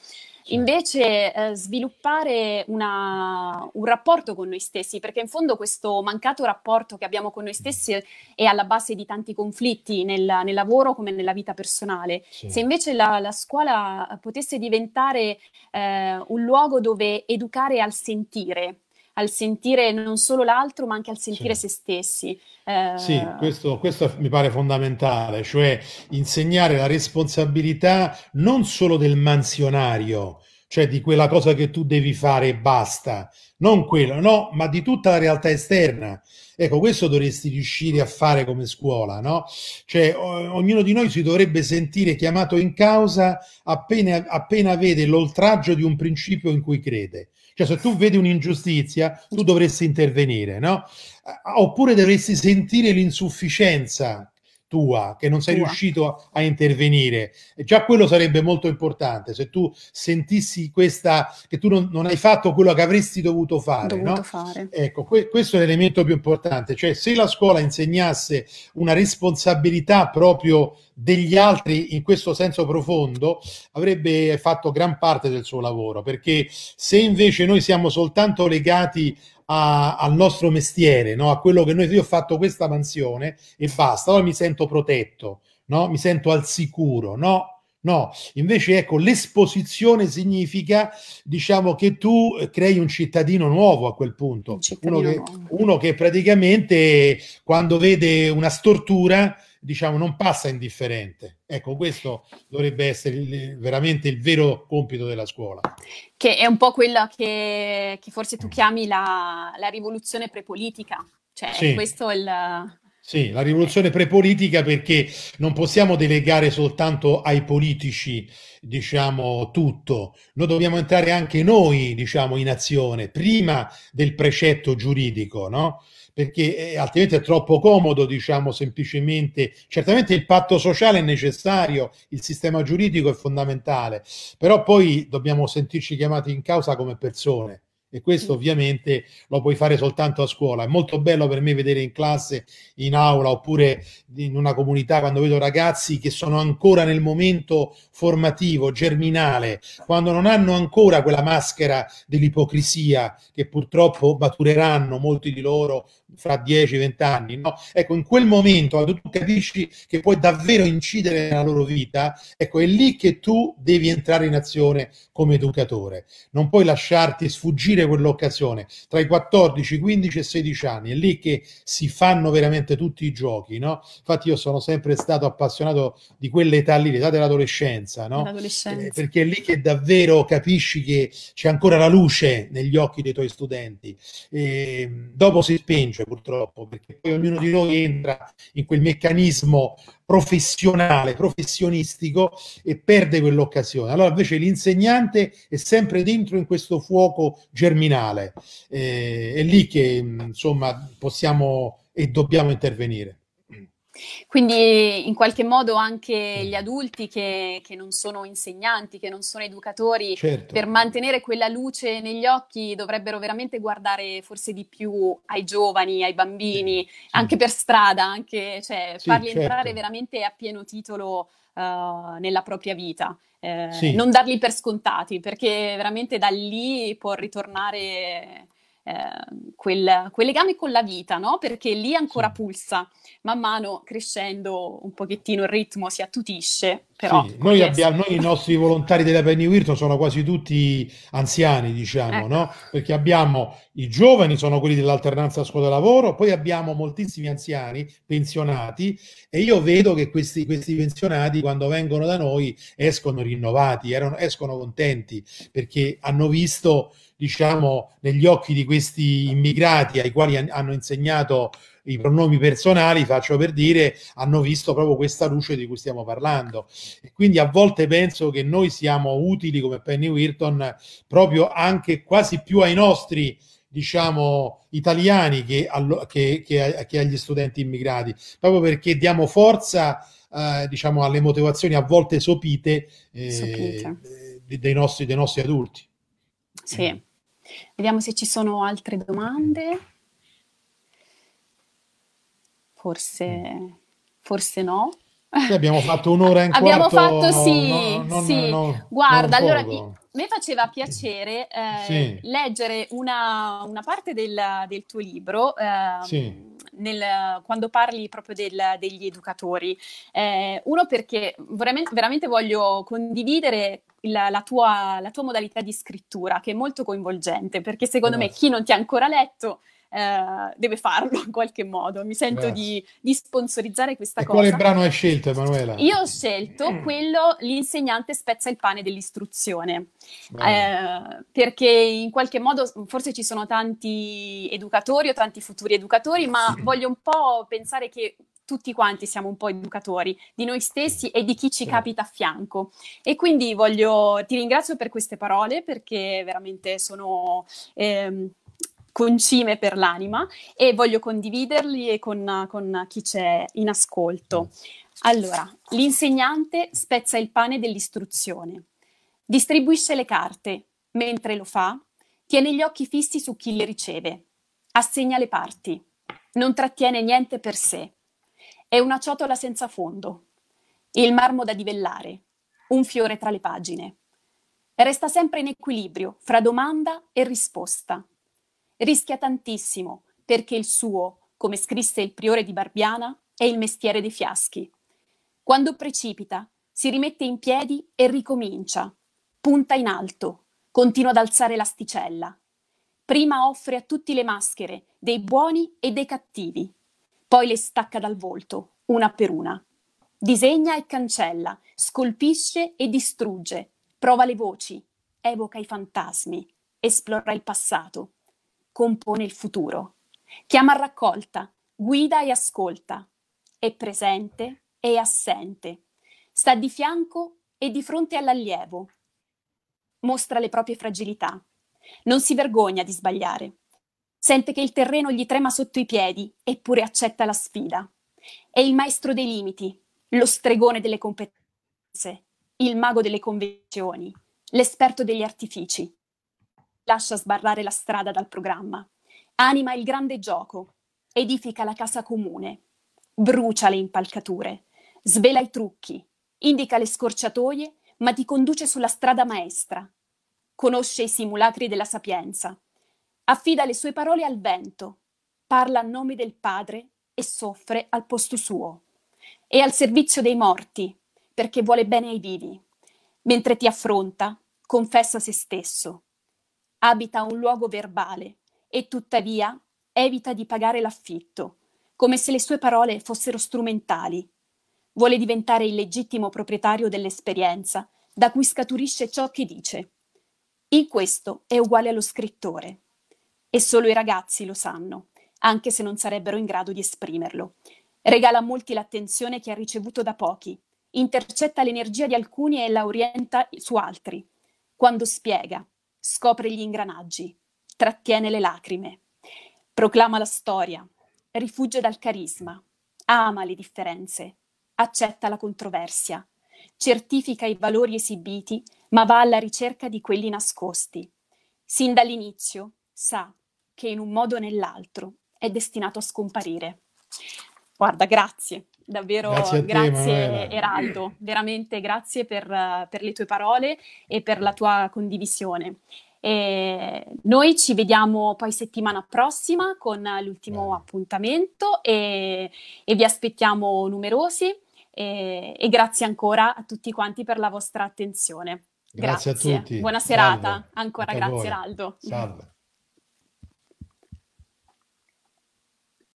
Invece eh, sviluppare una, un rapporto con noi stessi, perché in fondo questo mancato rapporto che abbiamo con noi stessi è alla base di tanti conflitti nel, nel lavoro come nella vita personale. Sì. Se invece la, la, scuola potesse diventare eh, un luogo dove educare al sentire, al sentire non solo l'altro, ma anche al sentire sì. se stessi. Eh... Sì, questo, questo, mi pare fondamentale, cioè insegnare la responsabilità non solo del mansionario, cioè di quella cosa che tu devi fare e basta, non quello, no, ma di tutta la realtà esterna. Ecco, questo dovresti riuscire a fare come scuola, no? Cioè, o- ognuno di noi si dovrebbe sentire chiamato in causa appena, appena vede l'oltraggio di un principio in cui crede. Cioè, se tu vedi un'ingiustizia, tu dovresti intervenire, no? Eh, oppure dovresti sentire l'insufficienza tua, che non sei tua. riuscito a intervenire. E già quello sarebbe molto importante, se tu sentissi questa, che tu non, non hai fatto quello che avresti dovuto fare. Dovuto no? fare. Ecco, que- questo è l'elemento più importante, cioè se la scuola insegnasse una responsabilità proprio degli altri in questo senso profondo, avrebbe fatto gran parte del suo lavoro, perché se invece noi siamo soltanto legati a, al nostro mestiere, no? a quello che noi, io ho fatto questa mansione e basta, allora mi sento protetto, no? mi sento al sicuro, no? No, invece ecco, l'esposizione significa diciamo che tu crei un cittadino nuovo a quel punto, un uno, che, uno che praticamente quando vede una stortura diciamo, non passa indifferente. Ecco, questo dovrebbe essere il, veramente il vero compito della scuola. Che è un po' quella che, che forse tu mm. chiami la, la rivoluzione prepolitica, cioè sì. questo è il... Sì, la rivoluzione prepolitica perché non possiamo delegare soltanto ai politici, diciamo, tutto. Noi dobbiamo entrare anche noi, diciamo, in azione, prima del precetto giuridico, no? perché eh, altrimenti è troppo comodo, diciamo semplicemente, certamente il patto sociale è necessario, il sistema giuridico è fondamentale, però poi dobbiamo sentirci chiamati in causa come persone e questo ovviamente lo puoi fare soltanto a scuola. È molto bello per me vedere in classe, in aula oppure in una comunità quando vedo ragazzi che sono ancora nel momento formativo, germinale, quando non hanno ancora quella maschera dell'ipocrisia che purtroppo matureranno molti di loro fra 10-20 anni, no? Ecco, in quel momento, quando tu capisci che puoi davvero incidere nella loro vita, ecco, è lì che tu devi entrare in azione come educatore. Non puoi lasciarti sfuggire quell'occasione. Tra i 14, 15 e 16 anni è lì che si fanno veramente tutti i giochi, no? Infatti io sono sempre stato appassionato di quell'età lì, l'età dell'adolescenza, no? Eh, perché è lì che davvero capisci che c'è ancora la luce negli occhi dei tuoi studenti. E ehm, dopo si spinge difficile purtroppo, perché poi ognuno di noi entra in quel meccanismo professionale, professionistico e perde quell'occasione. Allora invece l'insegnante è sempre dentro in questo fuoco germinale, eh, è lì che insomma possiamo e dobbiamo intervenire. Quindi in qualche modo anche gli adulti che, che non sono insegnanti, che non sono educatori, certo. per mantenere quella luce negli occhi dovrebbero veramente guardare forse di più ai giovani, ai bambini, sì, anche per strada, anche, cioè, sì, farli certo. entrare veramente a pieno titolo uh, nella propria vita. Eh, non darli per scontati, perché veramente da lì può ritornare eh, quel, quel, legame con la vita, no? Perché lì ancora sì. pulsa. Man mano crescendo un pochettino il ritmo si attutisce, però... Sì. Noi, abbiamo, noi i nostri volontari della Penny Wirton sono quasi tutti anziani, diciamo, ecco. no? Perché abbiamo i giovani, sono quelli dell'alternanza scuola-lavoro, poi abbiamo moltissimi anziani, pensionati, e io vedo che questi, questi pensionati quando vengono da noi escono rinnovati, erano, escono contenti, perché hanno visto diciamo, negli occhi di questi immigrati ai quali han- hanno insegnato i pronomi personali, faccio per dire, hanno visto proprio questa luce di cui stiamo parlando. E quindi a volte penso che noi siamo utili come Penny Wilton proprio anche quasi più ai nostri diciamo italiani che, allo- che, che, che agli studenti immigrati, proprio perché diamo forza eh, diciamo alle motivazioni a volte sopite, eh, Dei, nostri, dei nostri adulti. Sì. Vediamo se ci sono altre domande. Forse, forse no. Sì, abbiamo fatto un'ora in abbiamo quarto. Abbiamo fatto sì, no, no, sì. No, Guarda, allora a me faceva piacere eh, sì. leggere una, una parte del, del, tuo libro. Eh, sì. Nel, quando parli proprio del, degli educatori. Eh, uno perché veramente, veramente, voglio condividere la, la, tua, la, tua, modalità di scrittura, che è molto coinvolgente, perché secondo Grazie. me chi non ti ha ancora letto eh, deve farlo in qualche modo. Mi sento di, di, sponsorizzare questa e cosa. Quale brano hai scelto, Emanuela? Io ho scelto mm. quello L'insegnante spezza il pane dell'istruzione, eh, perché in qualche modo forse ci sono tanti educatori o tanti futuri educatori, ma voglio un po' pensare che tutti quanti siamo un po' educatori di noi stessi e di chi ci capita a fianco. E quindi voglio, ti ringrazio per queste parole perché veramente sono ehm, concime per l'anima e voglio condividerli con, con chi c'è in ascolto. Allora, l'insegnante spezza il pane dell'istruzione, distribuisce le carte, mentre lo fa, tiene gli occhi fissi su chi le riceve, assegna le parti, non trattiene niente per sé è una ciotola senza fondo, il marmo da divellare, un fiore tra le pagine. Resta sempre in equilibrio fra domanda e risposta. Rischia tantissimo perché il suo, come scrisse il priore di Barbiana, è il mestiere dei fiaschi. Quando precipita, si rimette in piedi e ricomincia. Punta in alto, continua ad alzare l'asticella. Prima offre a tutti le maschere, dei buoni e dei cattivi. Poi le stacca dal volto, una per una. Disegna e cancella, scolpisce e distrugge, prova le voci, evoca i fantasmi, esplora il passato, compone il futuro. Chiama a raccolta, guida e ascolta. È presente e assente. Sta di fianco e di fronte all'allievo. Mostra le proprie fragilità. Non si vergogna di sbagliare. Sente che il terreno gli trema sotto i piedi, eppure accetta la sfida. È il maestro dei limiti, lo stregone delle competenze, il mago delle convenzioni, l'esperto degli artifici. Lascia sbarrare la strada dal programma. Anima il grande gioco, edifica la casa comune, brucia le impalcature, svela i trucchi, indica le scorciatoie, ma ti conduce sulla strada maestra. Conosce i simulacri della sapienza, affida le sue parole al vento, parla a nome del Padre e soffre al posto suo. È al servizio dei morti, perché vuole bene ai vivi. Mentre ti affronta, confessa se stesso. Abita un luogo verbale e tuttavia evita di pagare l'affitto, come se le sue parole fossero strumentali. Vuole diventare il legittimo proprietario dell'esperienza da cui scaturisce ciò che dice. In questo è uguale allo scrittore. E solo i ragazzi lo sanno, anche se non sarebbero in grado di esprimerlo. Regala a molti l'attenzione che ha ricevuto da pochi, intercetta l'energia di alcuni e la orienta su altri. Quando spiega, scopre gli ingranaggi, trattiene le lacrime, proclama la storia, rifugge dal carisma, ama le differenze, accetta la controversia, certifica i valori esibiti, ma va alla ricerca di quelli nascosti. Sin dall'inizio sa che in un modo o nell'altro è destinato a scomparire. Guarda, grazie, davvero grazie, grazie Eraldo, veramente grazie per, per, le tue parole e per la tua condivisione. E noi ci vediamo poi settimana prossima con l'ultimo Beh. appuntamento e, e, vi aspettiamo numerosi e, e, grazie ancora a tutti quanti per la vostra attenzione. Grazie, grazie. a tutti. Buona serata, Salve. ancora grazie voi. Eraldo. Salve.